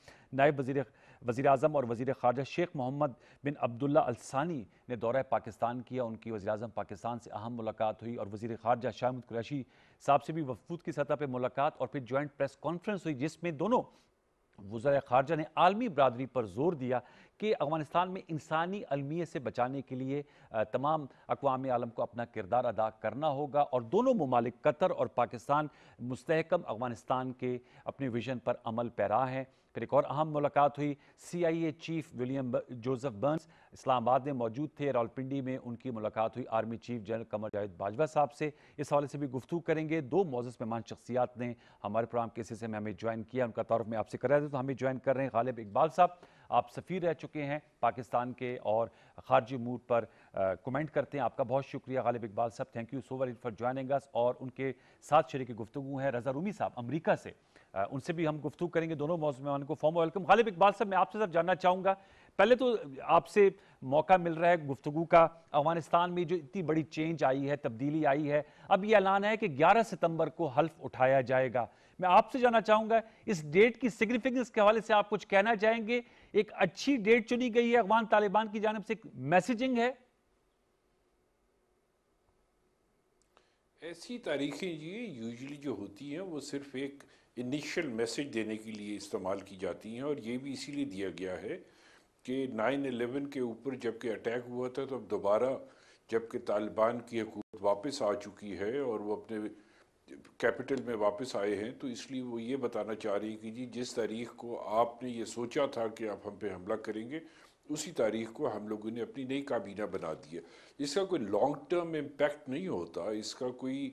नायब वजीर वजी अजम और वजी खारजा शेख मोहम्मद बिन अब्दुल्ला अलसानी ने दौरा पाकिस्तान किया उनकी वजी अजम पाकिस्तान से अहम मुलाकात हुई और वजी खारजा शाहमद कुरैशी साहब से भी वफूद की सतह पर मुलाकात और फिर जॉइंट प्रेस कॉन्फ्रेंस हुई जिसमें दोनों वजरा ख़ारजा ने आलमी बरदरी पर जोर दिया कि अफगानिस्तान में इंसानी अलमियत से बचाने के लिए तमाम अकवाम आलम को अपना किरदार अदा करना होगा और दोनों ममालिक कतर और पाकिस्तान मुस्तकम अफगानिस्तान के अपने विजन पर अमल पैरा हैं फिर एक और अहम मुलाकात हुई CIA chief William Joseph Burns Islamabad में मौजूद थे रावलपिंडी में उनकी मुलाकात हुई army chief general Qamar Javed Bajwa साहब से इस हवाले से भी गुफ्तु करेंगे दो मोजस मेहमान शख्सियात ने हमारे प्रोग्राम के सिलसिले में हमें ज्वाइन किया उनका तौर में आपसे कर रहे थे तो हमें ज्वाइन कर रहे हैं गालिब इकबाल साहब आप सफ़ी रह चुके हैं पाकिस्तान के और खारजी मूड पर कमेंट करते हैं आपका बहुत शुक्रिया गालिब इकबाल साहब thank you so very for joining us और उनके साथ शरीक गुफ्तु हैं रजा रूमी साहब अमरीका से आ, उनसे भी हम गुफ्तु करेंगे दोनों मौजूद मेहमान को फॉर्म वेलकम गालिब इकबाल साहब मैं आपसे सब जानना चाहूँगा पहले तो आपसे मौका मिल रहा है गुफ्तु का अफगानिस्तान में जो इतनी बड़ी चेंज आई है तब्दीली आई है अब ये ऐलान है कि 11 सितंबर को हल्फ उठाया जाएगा मैं आपसे जानना चाहूँगा इस डेट की सिग्निफिकेंस के हवाले से आप कुछ कहना चाहेंगे एक अच्छी डेट चुनी गई है अफगान तालिबान की जानब से एक मैसेजिंग है ऐसी तारीखें ये यूजली जो होती हैं वो सिर्फ एक इनिशियल मैसेज देने के लिए इस्तेमाल की जाती हैं और ये भी इसीलिए दिया गया है कि नाइन एलेवन के ऊपर जबकि अटैक हुआ था तो अब दोबारा जबकि तालिबान की हकूमत वापस आ चुकी है और वो अपने कैपिटल में वापस आए हैं तो इसलिए वो ये बताना चाह रही कि जी जिस तारीख को आपने ये सोचा था कि आप हम पे हमला करेंगे उसी तारीख को हम लोगों ने अपनी नई काबीना बना दी है इसका कोई लॉन्ग टर्म इम्पेक्ट नहीं होता इसका कोई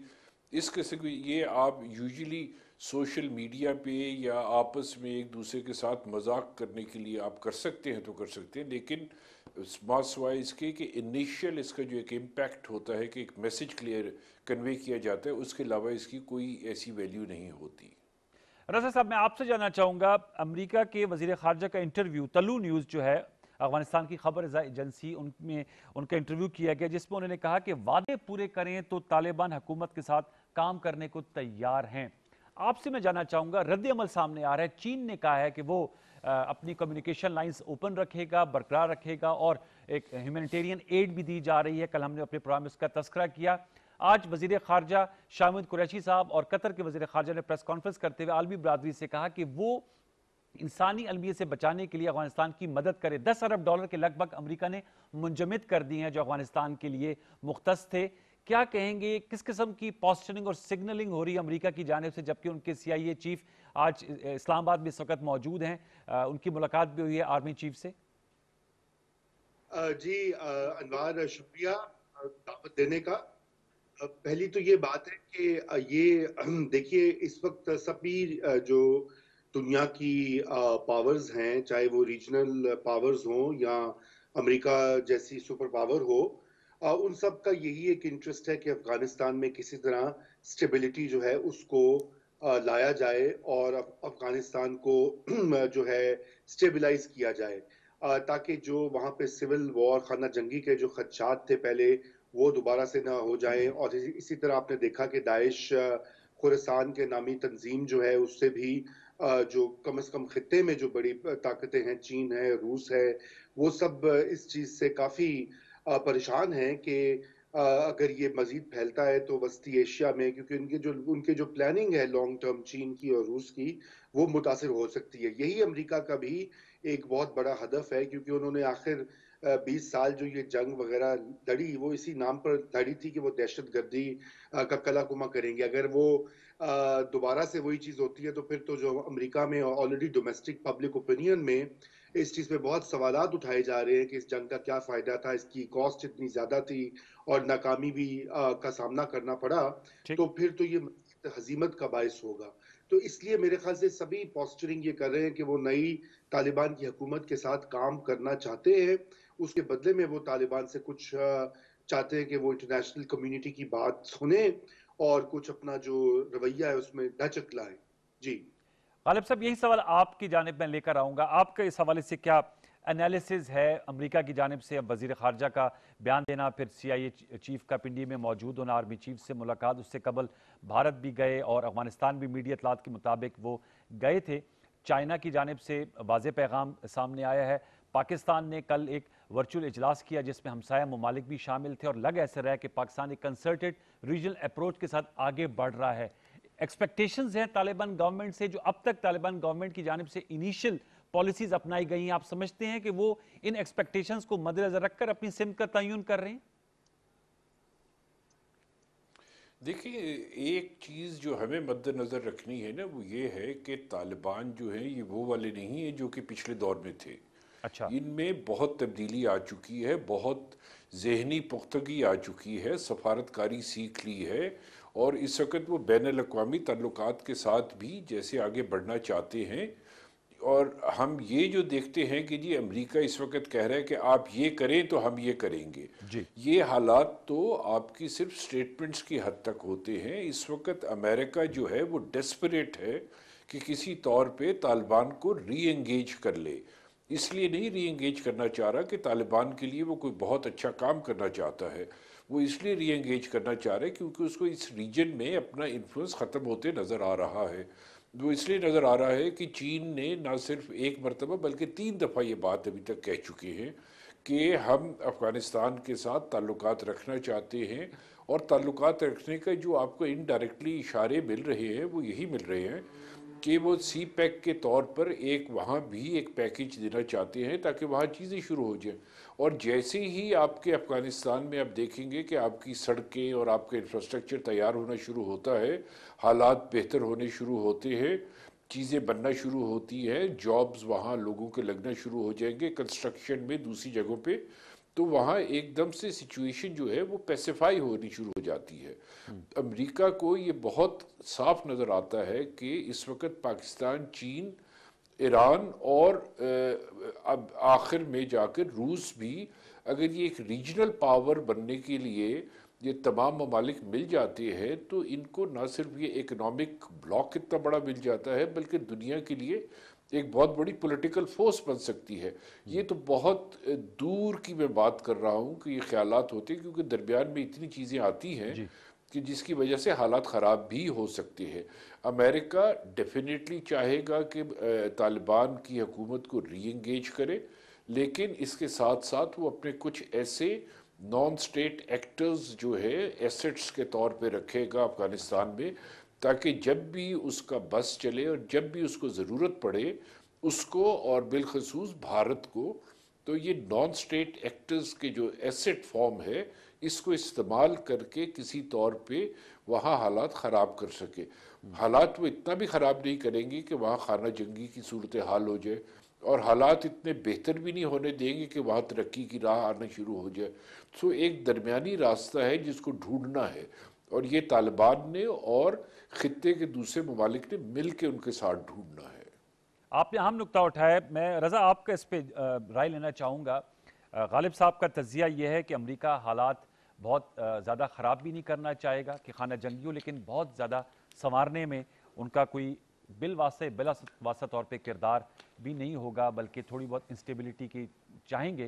इस किस्म की ये आप यूजली सोशल मीडिया पे या आपस में एक दूसरे के साथ मजाक करने के लिए आप कर सकते हैं तो कर सकते हैं लेकिन सिवाय इसके कि इनिशियल इसका जो एक इम्पैक्ट होता है कि एक मैसेज क्लियर कन्वे किया जाता है उसके अलावा इसकी कोई ऐसी वैल्यू नहीं होती रसा साहब मैं आपसे जानना चाहूँगा अमरीका के वजीर खारजा का इंटरव्यू तलू न्यूज़ जो है अफगानिस्तान की खबर एजेंसी उनमें उनका इंटरव्यू किया गया जिसमें उन्होंने कहा कि वादे पूरे करें तो तालिबान हुकूमत के साथ काम करने को तैयार हैं आपसे मैं जानना चाहूंगा रद्द अमल सामने आ रहा है चीन ने कहा है कि वो अपनी कम्युनिकेशन लाइंस ओपन रखेगा बरकरार रखेगा और एक ह्यूमैनिटेरियन एड भी दी जा रही है कल हमने अपने प्रोग्राम में उसका तस्करा किया आज वजीर खारजा शामिद कुरैशी साहब और कतर के वजीर खारजा ने प्रेस कॉन्फ्रेंस करते हुए आलमी बरदरी से कहा कि वो इंसानी अलमिये से बचाने के लिए अफगानिस्तान की मदद करे दस अरब डॉलर के लगभग अमरीका ने मुंजमद कर दिए हैं जो अफगानिस्तान के लिए मुख्त थे क्या कहेंगे किस किस्म की पॉस्टरिंग और सिग्नलिंग हो रही है अमरीका की जानब से जबकि उनके सीआईए चीफ आज इस्लामाबाद में इस वक्त मौजूद हैं उनकी मुलाकात भी हुई है आर्मी चीफ से जी अनवार शुक्रिया दावत देने का पहली तो ये बात है कि ये देखिए इस वक्त सभी जो दुनिया की पावर्स हैं चाहे वो रीजनल पावर्स हों या अमेरिका जैसी सुपर पावर हो उन सब का यही एक इंटरेस्ट है कि अफगानिस्तान में किसी तरह स्टेबिलिटी जो है उसको लाया जाए और अफगानिस्तान को जो है स्टेबलाइज किया जाए ताकि जो वहाँ पे सिविल वॉर खाना जंगी के जो खदशात थे पहले वो दोबारा से ना हो जाए हम्म। और इसी तरह आपने देखा कि दाइश खुरसान के नामी तंजीम जो है उससे भी जो कम अज़ कम ख़त्े में जो बड़ी ताकतें हैं चीन है रूस है वो सब इस चीज़ से काफ़ी परेशान हैं कि अगर ये मजीद फैलता है तो वस्ती एशिया में क्योंकि उनके जो उनके जो प्लानिंग है लॉन्ग टर्म चीन की और रूस की वो मुतासर हो सकती है यही अमेरिका का भी एक बहुत बड़ा हदफ है क्योंकि उन्होंने आखिर बीस साल जो ये जंग वगैरह लड़ी वो इसी नाम पर लड़ी थी कि वो दहशत गर्दी का कला कुमा करेंगे अगर वो दोबारा से वही चीज़ होती है तो फिर तो जो अमेरिका में ऑलरेडी डोमेस्टिक पब्लिक ओपिनियन में इस चीज़ पे बहुत सवाल उठाए जा रहे हैं कि इस जंग का क्या फ़ायदा था इसकी कॉस्ट इतनी ज़्यादा थी और नाकामी भी आ, का सामना करना पड़ा तो फिर तो ये हजीमत का बायस होगा तो इसलिए मेरे ख्याल से सभी पॉस्टरिंग ये कर रहे हैं कि वो नई तालिबान की हुकूमत के साथ काम करना चाहते हैं उसके बदले में वो तालिबान से कुछ चाहते हैं कि वो इंटरनेशनल कम्युनिटी की बात सुने और कुछ अपना जो रवैया है उसमें ढचक लाए जी गालिब साहब यही सवाल आपकी जानब मैं लेकर आऊँगा आपका इस हवाले से क्या एनालिसिस है अमेरिका की जानब से अब वजीर खारजा का बयान देना फिर सी आई ए चीफ का पिंडी में मौजूद होना आर्मी चीफ से मुलाकात उससे कबल भारत भी गए और अफगानिस्तान भी मीडिया इतलात के मुताबिक वो गए थे चाइना की जानब से वाज पैगाम सामने आया है पाकिस्तान ने कल एक वर्चुअल इजलास किया जिसमें हमसाया ममालिक भी शामिल थे और लग ऐसे रहा कि पाकिस्तान एक कंसर्टेड रीजनल अप्रोच के साथ आगे बढ़ रहा है एक्सपेक्टेशंस हैं तालिबान गवर्नमेंट से जो अब तक तालिबान गवर्नमेंट की जानब से इनिशियल पॉलिसीज अपनाई गई हैं आप समझते हैं कि वो इन एक्सपेक्टेशंस को मद्देनजर रखकर अपनी सिम का तयन कर रहे हैं देखिए एक चीज़ जो हमें मद्देनज़र रखनी है ना वो ये है कि तालिबान जो है ये वो वाले नहीं है जो कि पिछले दौर में थे अच्छा इनमें बहुत तब्दीली आ चुकी है बहुत जहनी पुख्तगी आ चुकी है सफारतकारी सीख ली है और इस वक्त वो बैन अवी तल्लक के साथ भी जैसे आगे बढ़ना चाहते हैं और हम ये जो देखते हैं कि जी अमेरिका इस वक्त कह रहा है कि आप ये करें तो हम ये करेंगे जी ये हालात तो आपकी सिर्फ स्टेटमेंट्स की हद तक होते हैं इस वक्त अमेरिका जो है वो डेस्परेट है कि किसी तौर पे तालिबान को री एंगेज कर ले इसलिए नहीं री एंगेज करना चाह रहा कि तालिबान के लिए वो कोई बहुत अच्छा काम करना चाहता है वो इसलिए रीएंगेज करना चाह रहे हैं क्योंकि उसको इस रीजन में अपना इन्फ्लुएंस ख़त्म होते नज़र आ रहा है वो इसलिए नज़र आ रहा है कि चीन ने ना सिर्फ एक मरतबा बल्कि तीन दफ़ा ये बात अभी तक कह चुके हैं कि हम अफ़गानिस्तान के साथ ताल्लुक रखना चाहते हैं और ताल्लुक रखने का जो आपको इनडायरेक्टली इशारे मिल रहे हैं वो यही मिल रहे हैं कि वो सी पैक के तौर पर एक वहाँ भी एक पैकेज देना चाहते हैं ताकि वहाँ चीज़ें शुरू हो जाएं और जैसे ही आपके अफ़गानिस्तान में आप देखेंगे कि आपकी सड़कें और आपका इंफ्रास्ट्रक्चर तैयार होना शुरू होता है हालात बेहतर होने शुरू होते हैं चीज़ें बनना शुरू होती हैं जॉब्स वहाँ लोगों के लगना शुरू हो जाएंगे कंस्ट्रक्शन में दूसरी जगहों पर तो वहाँ एकदम से सिचुएशन जो है वो पैसिफाई होनी शुरू हो जाती है हम्म। अमेरिका को ये बहुत साफ नज़र आता है कि इस वक्त पाकिस्तान चीन ईरान और अब आखिर में जाकर रूस भी अगर ये एक रीजनल पावर बनने के लिए ये तमाम ममालिक मिल जाते हैं तो इनको ना सिर्फ ये इकनॉमिक ब्लॉक कितना बड़ा मिल जाता है बल्कि दुनिया के लिए एक बहुत बड़ी पॉलिटिकल फोर्स बन सकती है ये तो बहुत दूर की मैं बात कर रहा हूँ कि ये ख्याल होते हैं क्योंकि दरमियान में इतनी चीज़ें आती हैं कि जिसकी वजह से हालात ख़राब भी हो सकते हैं अमेरिका डेफिनेटली चाहेगा कि तालिबान की हकूमत को री करे लेकिन इसके साथ साथ वो अपने कुछ ऐसे नॉन स्टेट एक्टर्स जो है एसेट्स के तौर पे रखेगा अफ़गानिस्तान में ताकि जब भी उसका बस चले और जब भी उसको ज़रूरत पड़े उसको और बिलखसूस भारत को तो ये नॉन स्टेट एक्टर्स के जो एसेट फॉर्म है इसको इस्तेमाल करके किसी तौर पे वहाँ हालात ख़राब कर सके हालात वो इतना भी ख़राब नहीं करेंगे कि वहाँ खाना जंगी की सूरत हाल हो जाए और हालात इतने बेहतर भी नहीं होने देंगे कि वहाँ तरक्की की राह आना शुरू हो जाए सो एक दरमिया रास्ता है जिसको ढूंढना है और ये तालिबान ने और खत्े के दूसरे ममालिक ने मिल के उनके साथ ढूंढना है आपने अहम नुकता उठाया मैं रजा आपका इस पर राय लेना चाहूँगा गालिब साहब का तजिया यह है कि अमरीका हालात बहुत ज़्यादा ख़राब भी नहीं करना चाहेगा कि खाना जंगी हो लेकिन बहुत ज़्यादा संवारने में उनका कोई बिल वास्ते बिला वास्ता तौर पर किरदार भी नहीं होगा बल्कि थोड़ी बहुत इंस्टेबिलिटी की चाहेंगे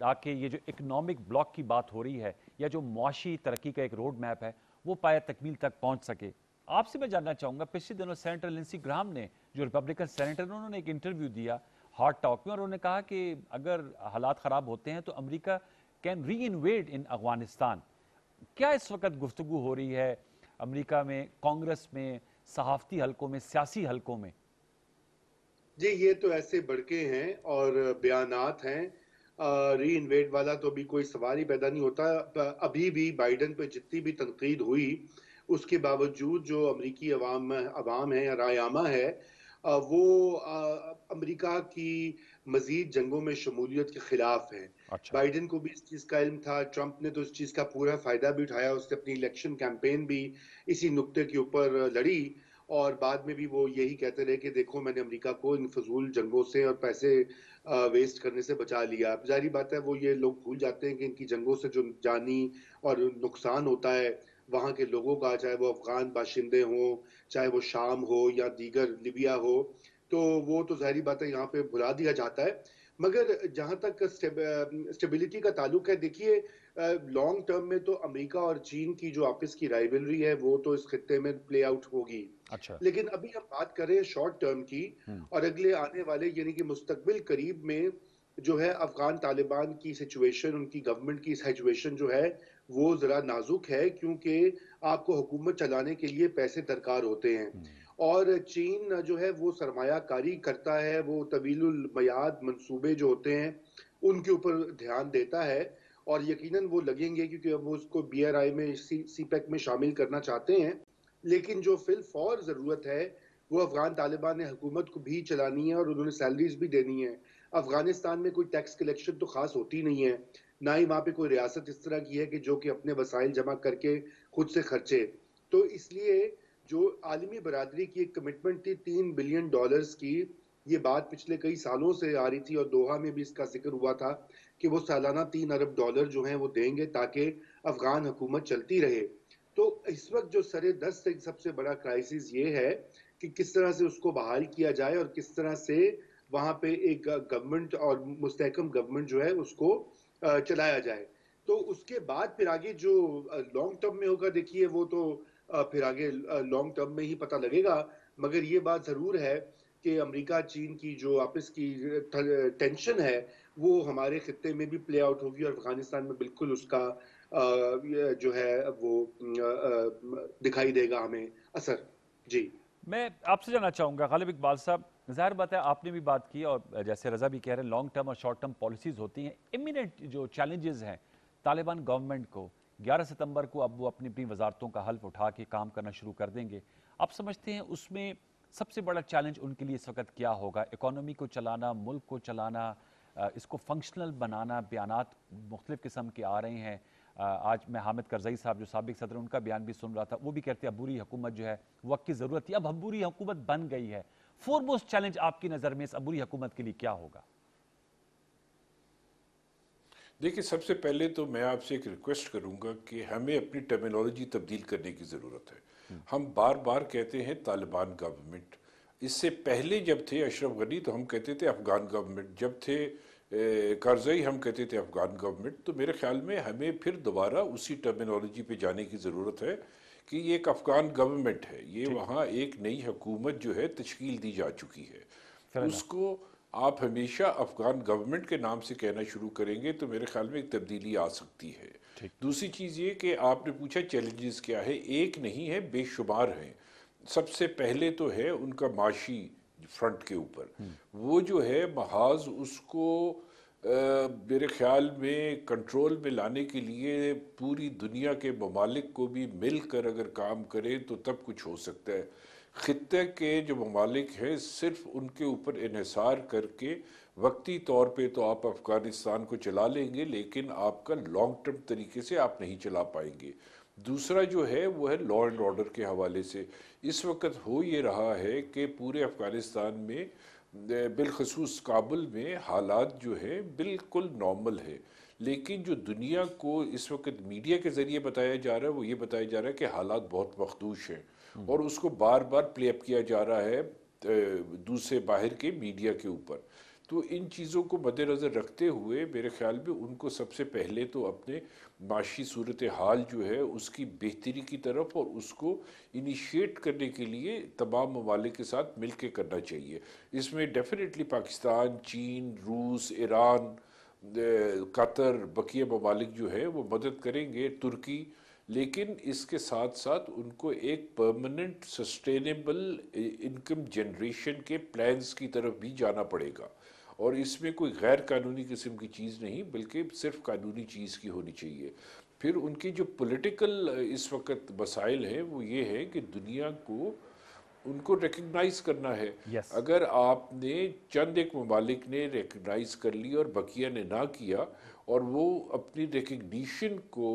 ताकि ये जो इकनॉमिक ब्लॉक की बात हो रही है या जो मुआशी तरक्की का एक रोड मैप है वो पाए तकमील तक पहुँच सके आपसे मैं जानना चाहूंगा पिछले दिनों सेनेटर लिंसी ग्राम ने जो रिपब्लिकन सेनेटर उन्होंने एक इंटरव्यू दिया हॉट टॉक में और उन्होंने कहा कि अगर हालात ख़राब होते हैं तो America can re invade in Afghanistan क्या इस वक्त गुफ्तु हो रही है अमरीका में कांग्रेस में सहाफ़ती हलकों में सियासी हलकों में जी ये तो ऐसे बड़के हैं और बयानात हैं री इन्वेट वाला तो अभी कोई सवाल ही पैदा नहीं होता अभी भी बाइडन पे जितनी भी तनकीद हुई उसके बावजूद जो अमरीकी अवाम है या रायामा है वो अमेरिका की मजीद जंगों में शमूलियत के खिलाफ है अच्छा। बाइडन को भी इस चीज़ का इल्म था ट्रंप ने तो इस चीज़ का पूरा फ़ायदा भी उठाया उसने अपनी इलेक्शन कैंपेन भी इसी नुक्ते के ऊपर लड़ी और बाद में भी वो यही कहते रहे कि देखो मैंने अमेरिका को इन फजूल जंगों से और पैसे वेस्ट करने से बचा लिया जारी बात है वो ये लोग भूल जाते हैं कि इनकी जंगों से जो जानी और नुकसान होता है वहाँ के लोगों का चाहे वो अफ़गान बाशिंदे हों चाहे वो शाम हो या दीगर लिबिया हो तो वो तो जहरी बात है यहाँ पे भुला दिया जाता है मगर जहाँ तक स्टेबिलिटी का ताल्लुक है देखिए लॉन्ग टर्म में तो अमेरिका और चीन की जो आपस की राइवलरी है वो तो इस खत्ते में प्ले आउट होगी अच्छा लेकिन अभी हम बात करें शॉर्ट टर्म की हम्म। और अगले आने वाले यानी कि मुस्तकबिल करीब में जो है अफगान तालिबान की सिचुएशन उनकी गवर्नमेंट की सिचुएशन जो है वो ज़रा नाजुक है क्योंकि आपको हुकूमत चलाने के लिए पैसे दरकार होते हैं हम्म। और चीन जो है वो सरमाकारी करता है वो तवील मयाद मनसूबे जो होते हैं उनके ऊपर ध्यान देता है और यकीनन वो लगेंगे क्योंकि अब वो उसको बी आर आई में सी सी पैक में शामिल करना चाहते हैं लेकिन जो फिल फौर ज़रूरत है वो अफ़गान तालिबान ने हुकूमत को भी चलानी है और उन्होंने सैलरीज भी देनी है अफ़गानिस्तान में कोई टैक्स कलेक्शन तो ख़ास होती नहीं है ना ही वहाँ पे कोई रियासत इस तरह की है कि जो कि अपने वसाइल जमा करके खुद से खर्चे तो इसलिए जो आलमी बरदरी की एक कमिटमेंट थी तीन बिलियन डॉलर्स की ये बात पिछले कई सालों से आ रही थी और दोहा में भी इसका जिक्र हुआ था कि वो सालाना तीन अरब डॉलर जो हैं वो देंगे ताकि अफगान हुकूमत चलती रहे तो इस वक्त जो सर दस्त से सबसे बड़ा क्राइसिस ये है कि किस तरह से उसको बहाल किया जाए और किस तरह से वहाँ पे एक गवर्नमेंट और मुस्तकम गवर्नमेंट जो है उसको चलाया जाए तो उसके बाद फिर आगे जो लॉन्ग टर्म में होगा देखिए वो तो फिर आगे लॉन्ग टर्म में ही पता लगेगा मगर ये बात ज़रूर है कि अमेरिका चीन की जो आपस की टेंशन है वो हमारे खत्े में भी प्ले आउट होगी और अफगानिस्तान में बिल्कुल उसका जो है वो दिखाई देगा हमें असर जी मैं आपसे जानना चाहूँगा गालिब इकबाल साहब जाहिर बात है आपने भी बात की और जैसे रजा भी कह रहे हैं लॉन्ग टर्म और शॉर्ट टर्म पॉलिसीज होती हैं इमिनेट जो चैलेंजेस हैं तालिबान गवर्नमेंट को 11 सितंबर को अब वो अपनी अपनी वजारतों का हल्फ उठा के काम करना शुरू कर देंगे आप समझते हैं उसमें सबसे बड़ा चैलेंज उनके लिए इस वक्त क्या होगा इकोनॉमी को चलाना मुल्क को चलाना इसको फंक्शनल बनाना बयान मुख्तफ किस्म के आ रहे हैं आज मैं हामिद करजई साहब जो सबक सदर उनका बयान भी सुन रहा था वो भी कहते हैं अबूरी हुकूमत जो है वक्त की ज़रूरत थी अब अबूरी हुकूमत बन गई है फोरमोस्ट चैलेंज आपकी नजर में इस अबूरी हुकूमत के लिए क्या होगा देखिए सबसे पहले तो मैं आपसे एक रिक्वेस्ट करूंगा कि हमें अपनी टर्मिनोलॉजी तब्दील करने की ज़रूरत है हम बार बार कहते हैं तालिबान गवर्नमेंट इससे पहले जब थे अशरफ गनी तो हम कहते थे अफ़गान गवर्नमेंट जब थे करजई हम कहते थे अफ़गान गवर्नमेंट तो मेरे ख्याल में हमें फिर दोबारा उसी टर्मिनोलॉजी पे जाने की ज़रूरत है कि ये एक अफगान गवर्नमेंट है ये वहाँ एक नई हुकूमत जो है तश्कील दी जा चुकी है उसको आप हमेशा अफगान गवर्नमेंट के नाम से कहना शुरू करेंगे तो मेरे ख्याल में एक तब्दीली आ सकती है दूसरी चीज़ ये कि आपने पूछा चैलेंजेस क्या है एक नहीं है बेशुमार हैं सबसे पहले तो है उनका माशी फ्रंट के ऊपर हम्म। वो जो है महाज उसको मेरे ख्याल में कंट्रोल में लाने के लिए पूरी दुनिया के ममालिक को भी मिल कर अगर काम करें तो तब कुछ हो सकता है ख़त्े के जो ममालिक हैं सिर्फ उनके ऊपर इसार करके वक्ती तौर पे तो आप अफ़गानिस्तान को चला लेंगे लेकिन आपका लॉन्ग टर्म तरीके से आप नहीं चला पाएंगे दूसरा जो है वो है लॉ एंड ऑर्डर के हवाले से इस वक्त हो ये रहा है कि पूरे अफ़गानिस्तान में बिलखसूस काबुल में हालात जो है बिल्कुल नॉर्मल है लेकिन जो दुनिया को इस वक्त मीडिया के ज़रिए बताया जा रहा है वो ये बताया जा रहा है कि हालात बहुत मखदूश हैं हम्म। और उसको बार बार प्लेअप किया जा रहा है दूसरे बाहर के मीडिया के ऊपर तो इन चीज़ों को मद्देनज़र रखते हुए मेरे ख्याल में उनको सबसे पहले तो अपने माशी सूरत हाल जो है उसकी बेहतरी की तरफ और उसको इनिशिएट करने के लिए तमाम ममालिक के साथ मिल के करना चाहिए इसमें डेफिनेटली पाकिस्तान चीन रूस ईरान कतर बकिया ममालिक जो है वो मदद करेंगे तुर्की लेकिन इसके साथ साथ उनको एक परमानेंट सस्टेनेबल इनकम जनरेशन के प्लान्स की तरफ भी जाना पड़ेगा और इसमें कोई गैर कानूनी किस्म की चीज़ नहीं बल्कि सिर्फ कानूनी चीज़ की होनी चाहिए फिर उनकी जो पॉलिटिकल इस वक्त मसाइल हैं वो ये है कि दुनिया को उनको रिकगनाइज करना है yes. अगर आपने चंद एक ममालिक ने रिकगनाइज कर ली और बकिया ने ना किया और वो अपनी रिकग्निशन को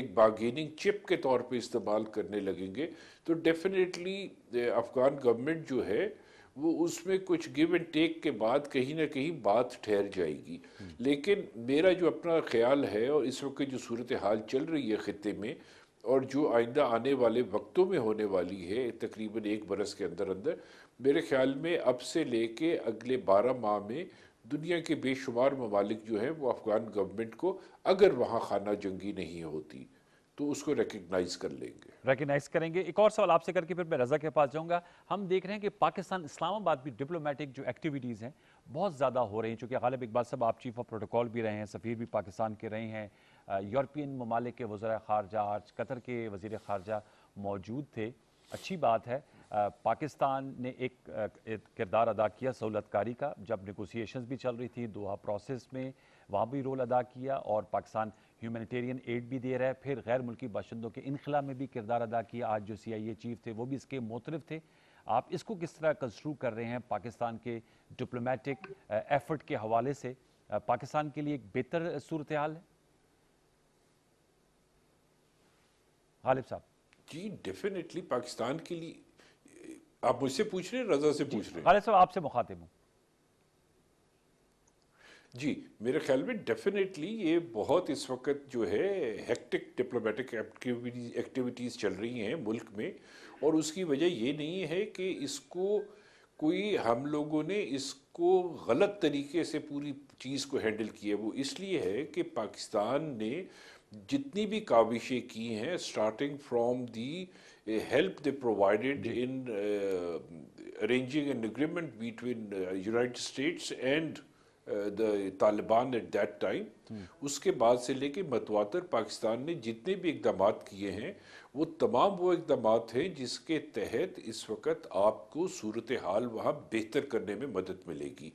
एक बागेनिंग चिप के तौर पे इस्तेमाल करने लगेंगे तो डेफिनेटली अफगान गवर्नमेंट जो है वो उसमें कुछ गिव एंड टेक के बाद कहीं ना कहीं बात ठहर जाएगी लेकिन मेरा जो अपना ख्याल है और इस वक्त जो सूरत हाल चल रही है ख़त्े में और जो आइंदा आने वाले वक्तों में होने वाली है तकरीबन एक बरस के अंदर अंदर मेरे ख्याल में अब से ले कर अगले बारह माह में दुनिया के बेशुमार ममालिक जो हैं वो अफ़गान गवर्नमेंट को अगर वहाँ खाना जंगी नहीं होती तो उसको रिकग्नाइज कर लेंगे रिकग्नाइज करेंगे एक और सवाल आपसे करके फिर मैं रजा के पास जाऊंगा हम देख रहे हैं कि पाकिस्तान इस्लामाबाद भी डिप्लोमेटिक जो एक्टिविटीज़ हैं बहुत ज़्यादा हो रही हैं चूँकि गालिब इकबाल साहब आप चीफ ऑफ प्रोटोकॉल भी रहे हैं सफ़ीर भी पाकिस्तान के रहे हैं यूरोपियन ममालिक के वज़र खारजा आज कतर के वज़ी खारजा मौजूद थे अच्छी बात है पाकिस्तान ने एक, एक किरदार अदा किया सहूलतकारी का जब निगोसिएशन भी चल रही थी दोहा प्रोसेस में वहाँ भी रोल अदा किया और पाकिस्तान ह्यूमनिटेरियन एड भी दे रहा है फिर गैर मुल्की बाशिंदों के इनखला में भी किरदार अदा किया आज जो सी आई ए चीफ थे वो भी इसके मोतरफ थे आप इसको किस तरह कंस्ट्रू कर रहे हैं पाकिस्तान के डिप्लोमेटिक एफर्ट uh, के हवाले से uh, पाकिस्तान के लिए एक बेहतर सूरत हाल है गालिब साहब जी डेफिनेटली पाकिस्तान के लिए आप मुझसे पूछ रहे हैं रजा से पूछ रहे हैं गालिब साहब आपसे मुखातिब हूँ जी मेरे ख्याल में डेफिनेटली ये बहुत इस वक्त जो है हेक्टिक डिप्लोमेटिक एक्टिविटीज़ चल रही हैं मुल्क में और उसकी वजह ये नहीं है कि इसको कोई हम लोगों ने इसको गलत तरीके से पूरी चीज़ को हैंडल किया वो इसलिए है कि पाकिस्तान ने जितनी भी काविशें की हैं starting from the help they provided in arranging an agreement between United States and the Taliban at that time उसके बाद से लेके मतवातर पाकिस्तान ने जितने भी इकदाम किए हैं वो तमाम वो इकदाम हैं जिसके तहत इस वक्त आपको सूरत हाल वहाँ बेहतर करने में मदद मिलेगी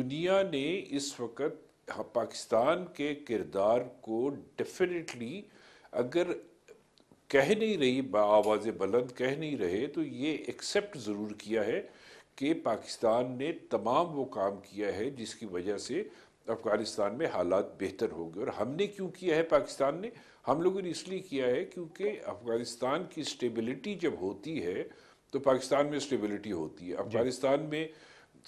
दुनिया ने इस वक्त हाँ, पाकिस्तान के किरदार को डेफिनेटली अगर कह नहीं रही आवाज़ बुलंद कह नहीं रहे तो ये एक्सेप्ट ज़रूर किया है कि पाकिस्तान ने तमाम वो काम किया है जिसकी वजह से अफ़गानिस्तान में हालात बेहतर हो गए और हमने क्यों किया है पाकिस्तान ने हम लोगों ने इसलिए किया है क्योंकि अफ़गानिस्तान की स्टेबिलिटी जब होती है तो पाकिस्तान में स्टेबिलिटी होती है अफ़गानिस्तान में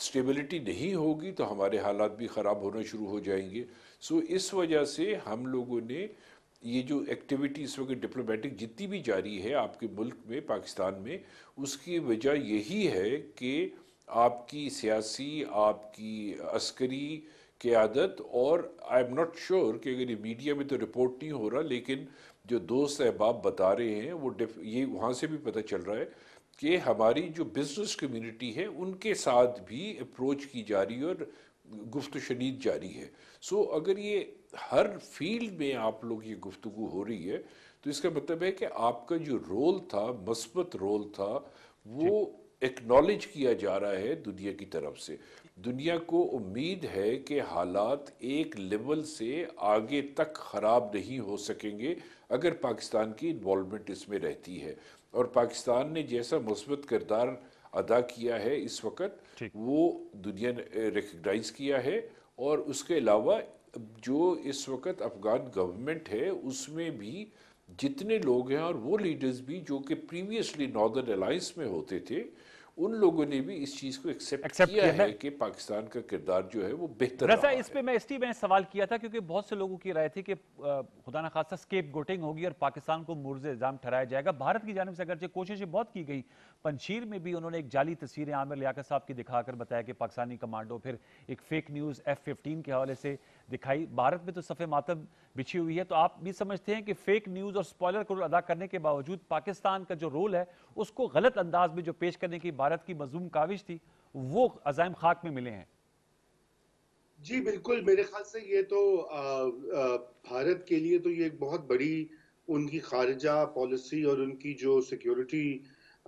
स्टेबिलिटी नहीं होगी तो हमारे हालात भी ख़राब होना शुरू हो जाएंगे सो इस वजह से हम लोगों ने ये जो एक्टिविटी इस वक्त डिप्लोमेटिक जितनी भी जारी है आपके मुल्क में पाकिस्तान में उसकी वजह यही है कि आपकी सियासी आपकी अस्करी क़्यादत और आई एम नॉट श्योर कि अगर ये मीडिया में तो रिपोर्ट नहीं हो रहा लेकिन जो दोस्त अहबाब बता रहे हैं वो ये वहाँ से भी पता चल रहा है कि हमारी जो बिज़नेस कम्युनिटी है उनके साथ भी अप्रोच की जा रही है और गुफ्त शनीद जारी है सो so, अगर ये हर फील्ड में आप लोग ये गुफ्तु हो रही है तो इसका मतलब है कि आपका जो रोल था मस्बत रोल था वो एक्नॉलेज किया जा रहा है दुनिया की तरफ से दुनिया को उम्मीद है कि हालात एक लेवल से आगे तक ख़राब नहीं हो सकेंगे अगर पाकिस्तान की इन्वॉलमेंट इसमें रहती है और पाकिस्तान ने जैसा मुस्बत किरदार अदा किया है इस वक्त वो दुनिया ने रिकगनाइज किया है और उसके अलावा जो इस वक्त अफगान गवर्नमेंट है उसमें भी जितने लोग हैं और वो लीडर्स भी जो कि प्रीवियसली नॉर्दर्न अलाइंस में होते थे उन लोगों ने भी इस चीज को एक्सेप्ट किया, किया है कि पाकिस्तान का किरदार जो है वो बेहतर रहा इस पे मैं इसलिए मैंने सवाल किया था क्योंकि बहुत से लोगों की राय थी कि खुदा न खासा स्केप गोटिंग होगी और पाकिस्तान को मुर्ज इल्जाम ठहराया जाएगा भारत की जानब से अगरचे कोशिशें बहुत की गई पंशीर में भी उन्होंने एक जाली तस्वीरें आमिर लियाकत साहब की दिखाकर बताया कि पाकिस्तानी कमांडो फिर एक फेक न्यूज़ एफ फिफ्टीन के हवाले से दिखाई भारत में तो सफ़े मातम बिछी हुई है तो आप भी समझते हैं कि फेक न्यूज़ और स्पॉयलर को अदा करने के बावजूद पाकिस्तान का जो रोल है उसको गलत अंदाज में जो पेश करने की भारत की मजूम काविश थी वो अजायम खाक में मिले हैं जी बिल्कुल मेरे ख्याल से ये तो आ, आ, भारत के लिए तो ये एक बहुत बड़ी उनकी खारजा पॉलिसी और उनकी जो सिक्योरिटी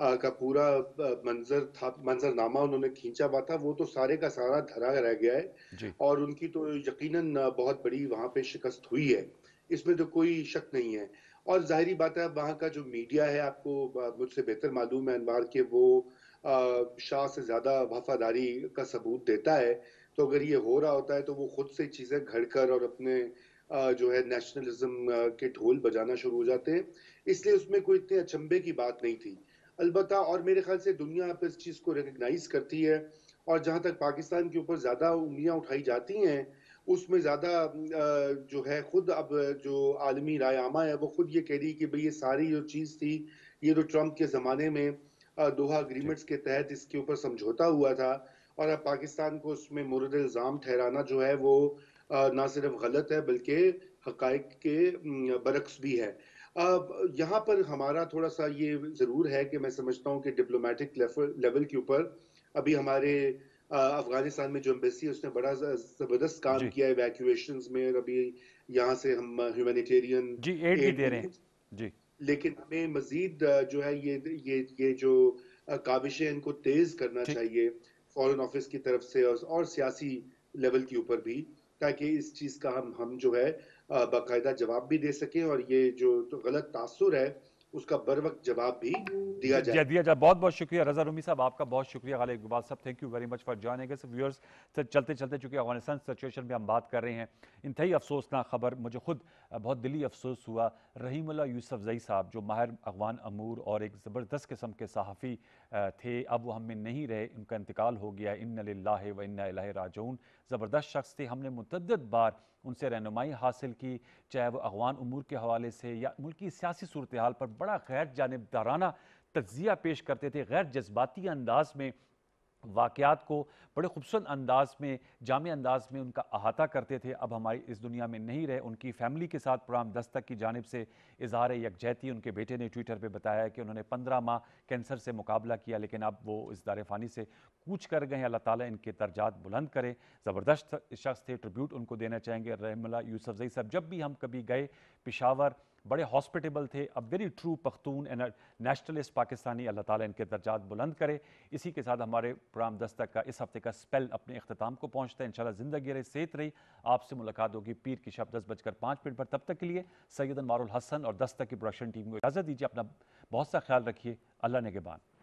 का पूरा मंजर था मंजरनामा उन्होंने खींचा हुआ था वो तो सारे का सारा धरा रह गया है और उनकी तो यकीनन बहुत बड़ी वहाँ पे शिकस्त हुई है इसमें तो कोई शक नहीं है और जाहरी बात है वहाँ का जो मीडिया है आपको मुझसे बेहतर मालूम है अनवार के वो शाह से ज़्यादा वफादारी का सबूत देता है तो अगर ये हो रहा होता है तो वो खुद से चीज़ें घड़ कर और अपने जो है नेशनलिज्म के ढोल बजाना शुरू हो जाते हैं इसलिए उसमें कोई इतने अचंभे की बात नहीं थी अलबत् और मेरे ख्याल से दुनिया आप इस चीज़ को रिकगनाइज करती है और जहाँ तक पाकिस्तान के ऊपर ज़्यादा उंगलियाँ उठाई जाती हैं उसमें ज़्यादा जो है ख़ुद अब जो आलमी राय आमा है वो खुद ये कह रही कि भाई ये सारी जो चीज़ थी ये तो ट्रंप के ज़माने में दोहा अग्रीमेंट्स के तहत इसके ऊपर समझौता हुआ था और अब पाकिस्तान को उसमें मुरद इल्ज़ाम ठहराना जो है वो ना सिर्फ गलत है बल्कि हकाइक के बरक्स भी है यहाँ पर हमारा थोड़ा सा ये ज़रूर है कि मैं समझता हूँ कि डिप्लोमेटिक लेवल के ऊपर अभी हमारे अफगानिस्तान में जो एम्बेसी है उसने बड़ा ज़बरदस्त काम किया है इवैक्यूएशन में और अभी यहाँ से हम ह्यूमैनिटेरियन जी एड दे रहे हैं जी लेकिन हमें मजीद जो है ये ये ये जो काविशें इनको तेज करना चाहिए फॉरन ऑफिस की तरफ से और, और सियासी लेवल के ऊपर भी ताकि इस चीज़ का हम हम जो है बाकायदा जवाब भी दे सके और ये जो तो गलत तासुर है उसका बर वक्त जवाब भी दिया जाए दिया जाए बहुत बहुत शुक्रिया रजा रूमी साहब आपका बहुत शुक्रिया खाली इकबाल साहब thank you very much for joining us viewers sir चलते चलते चूंकि अफगानिस्तान सिचुएशन में हम बात कर रहे हैं इंतई अफसोसनाक खबर मुझे खुद बहुत दिली अफसोस हुआ रहीमला जई साहब जो माहिर अगवान अमूर और एक ज़बरदस्त किस्म के सहाफ़ी थे अब वो हम में नहीं रहे उनका इंतकाल हो गया इन ला व ज़बरदस्त शख्स थे हमने मतदद बार उनसे रहनुमाई हासिल की चाहे वह अगवान अमूर के हवाले से या मुल्की सियासी सूरत हाल पर बड़ा गैर जानबदाराना तज्जिया पेश करते थे गैर जज्बाती अंदाज में वाकयात को बड़े खूबसूरत अंदाज में जाम अंदाज में उनका अहाता करते थे अब हमारी इस दुनिया में नहीं रहे उनकी फैमिली के साथ प्रोग्राम दस्तक की जानब से इजहार यकजहती उनके बेटे ने ट्विटर पर बताया कि उन्होंने पंद्रह माह कैंसर से मुकाबला किया लेकिन अब वो इस दार फ़ानी से कूच कर गए अल्लाह ताली इनके दर्जात बुलंद करें ज़बरदस्त शख्स थे ट्रिब्यूट उनको देना चाहेंगे रहमला जई साहब जब भी हम कभी गए पिशावर बड़े हॉस्पिटेबल थे a very true Pakhtun and nationalist Pakistani अल्लाह ताला इनके दर्जात बुलंद करे इसी के साथ हमारे प्रोग्राम दस्तक का इस हफ्ते का स्पेल अपने अख्ताम को पहुँचता है इन ज़िंदगी रही सेहत रही आपसे मुलाकात होगी पीर की शब दस बजकर पाँच मिनट पर तब तक के लिए सैदन मारुल हसन और दस्तक की प्रोडक्शन टीम को इजाज़त दीजिए अपना बहुत सा ख्याल रखिए अल्लाह ने के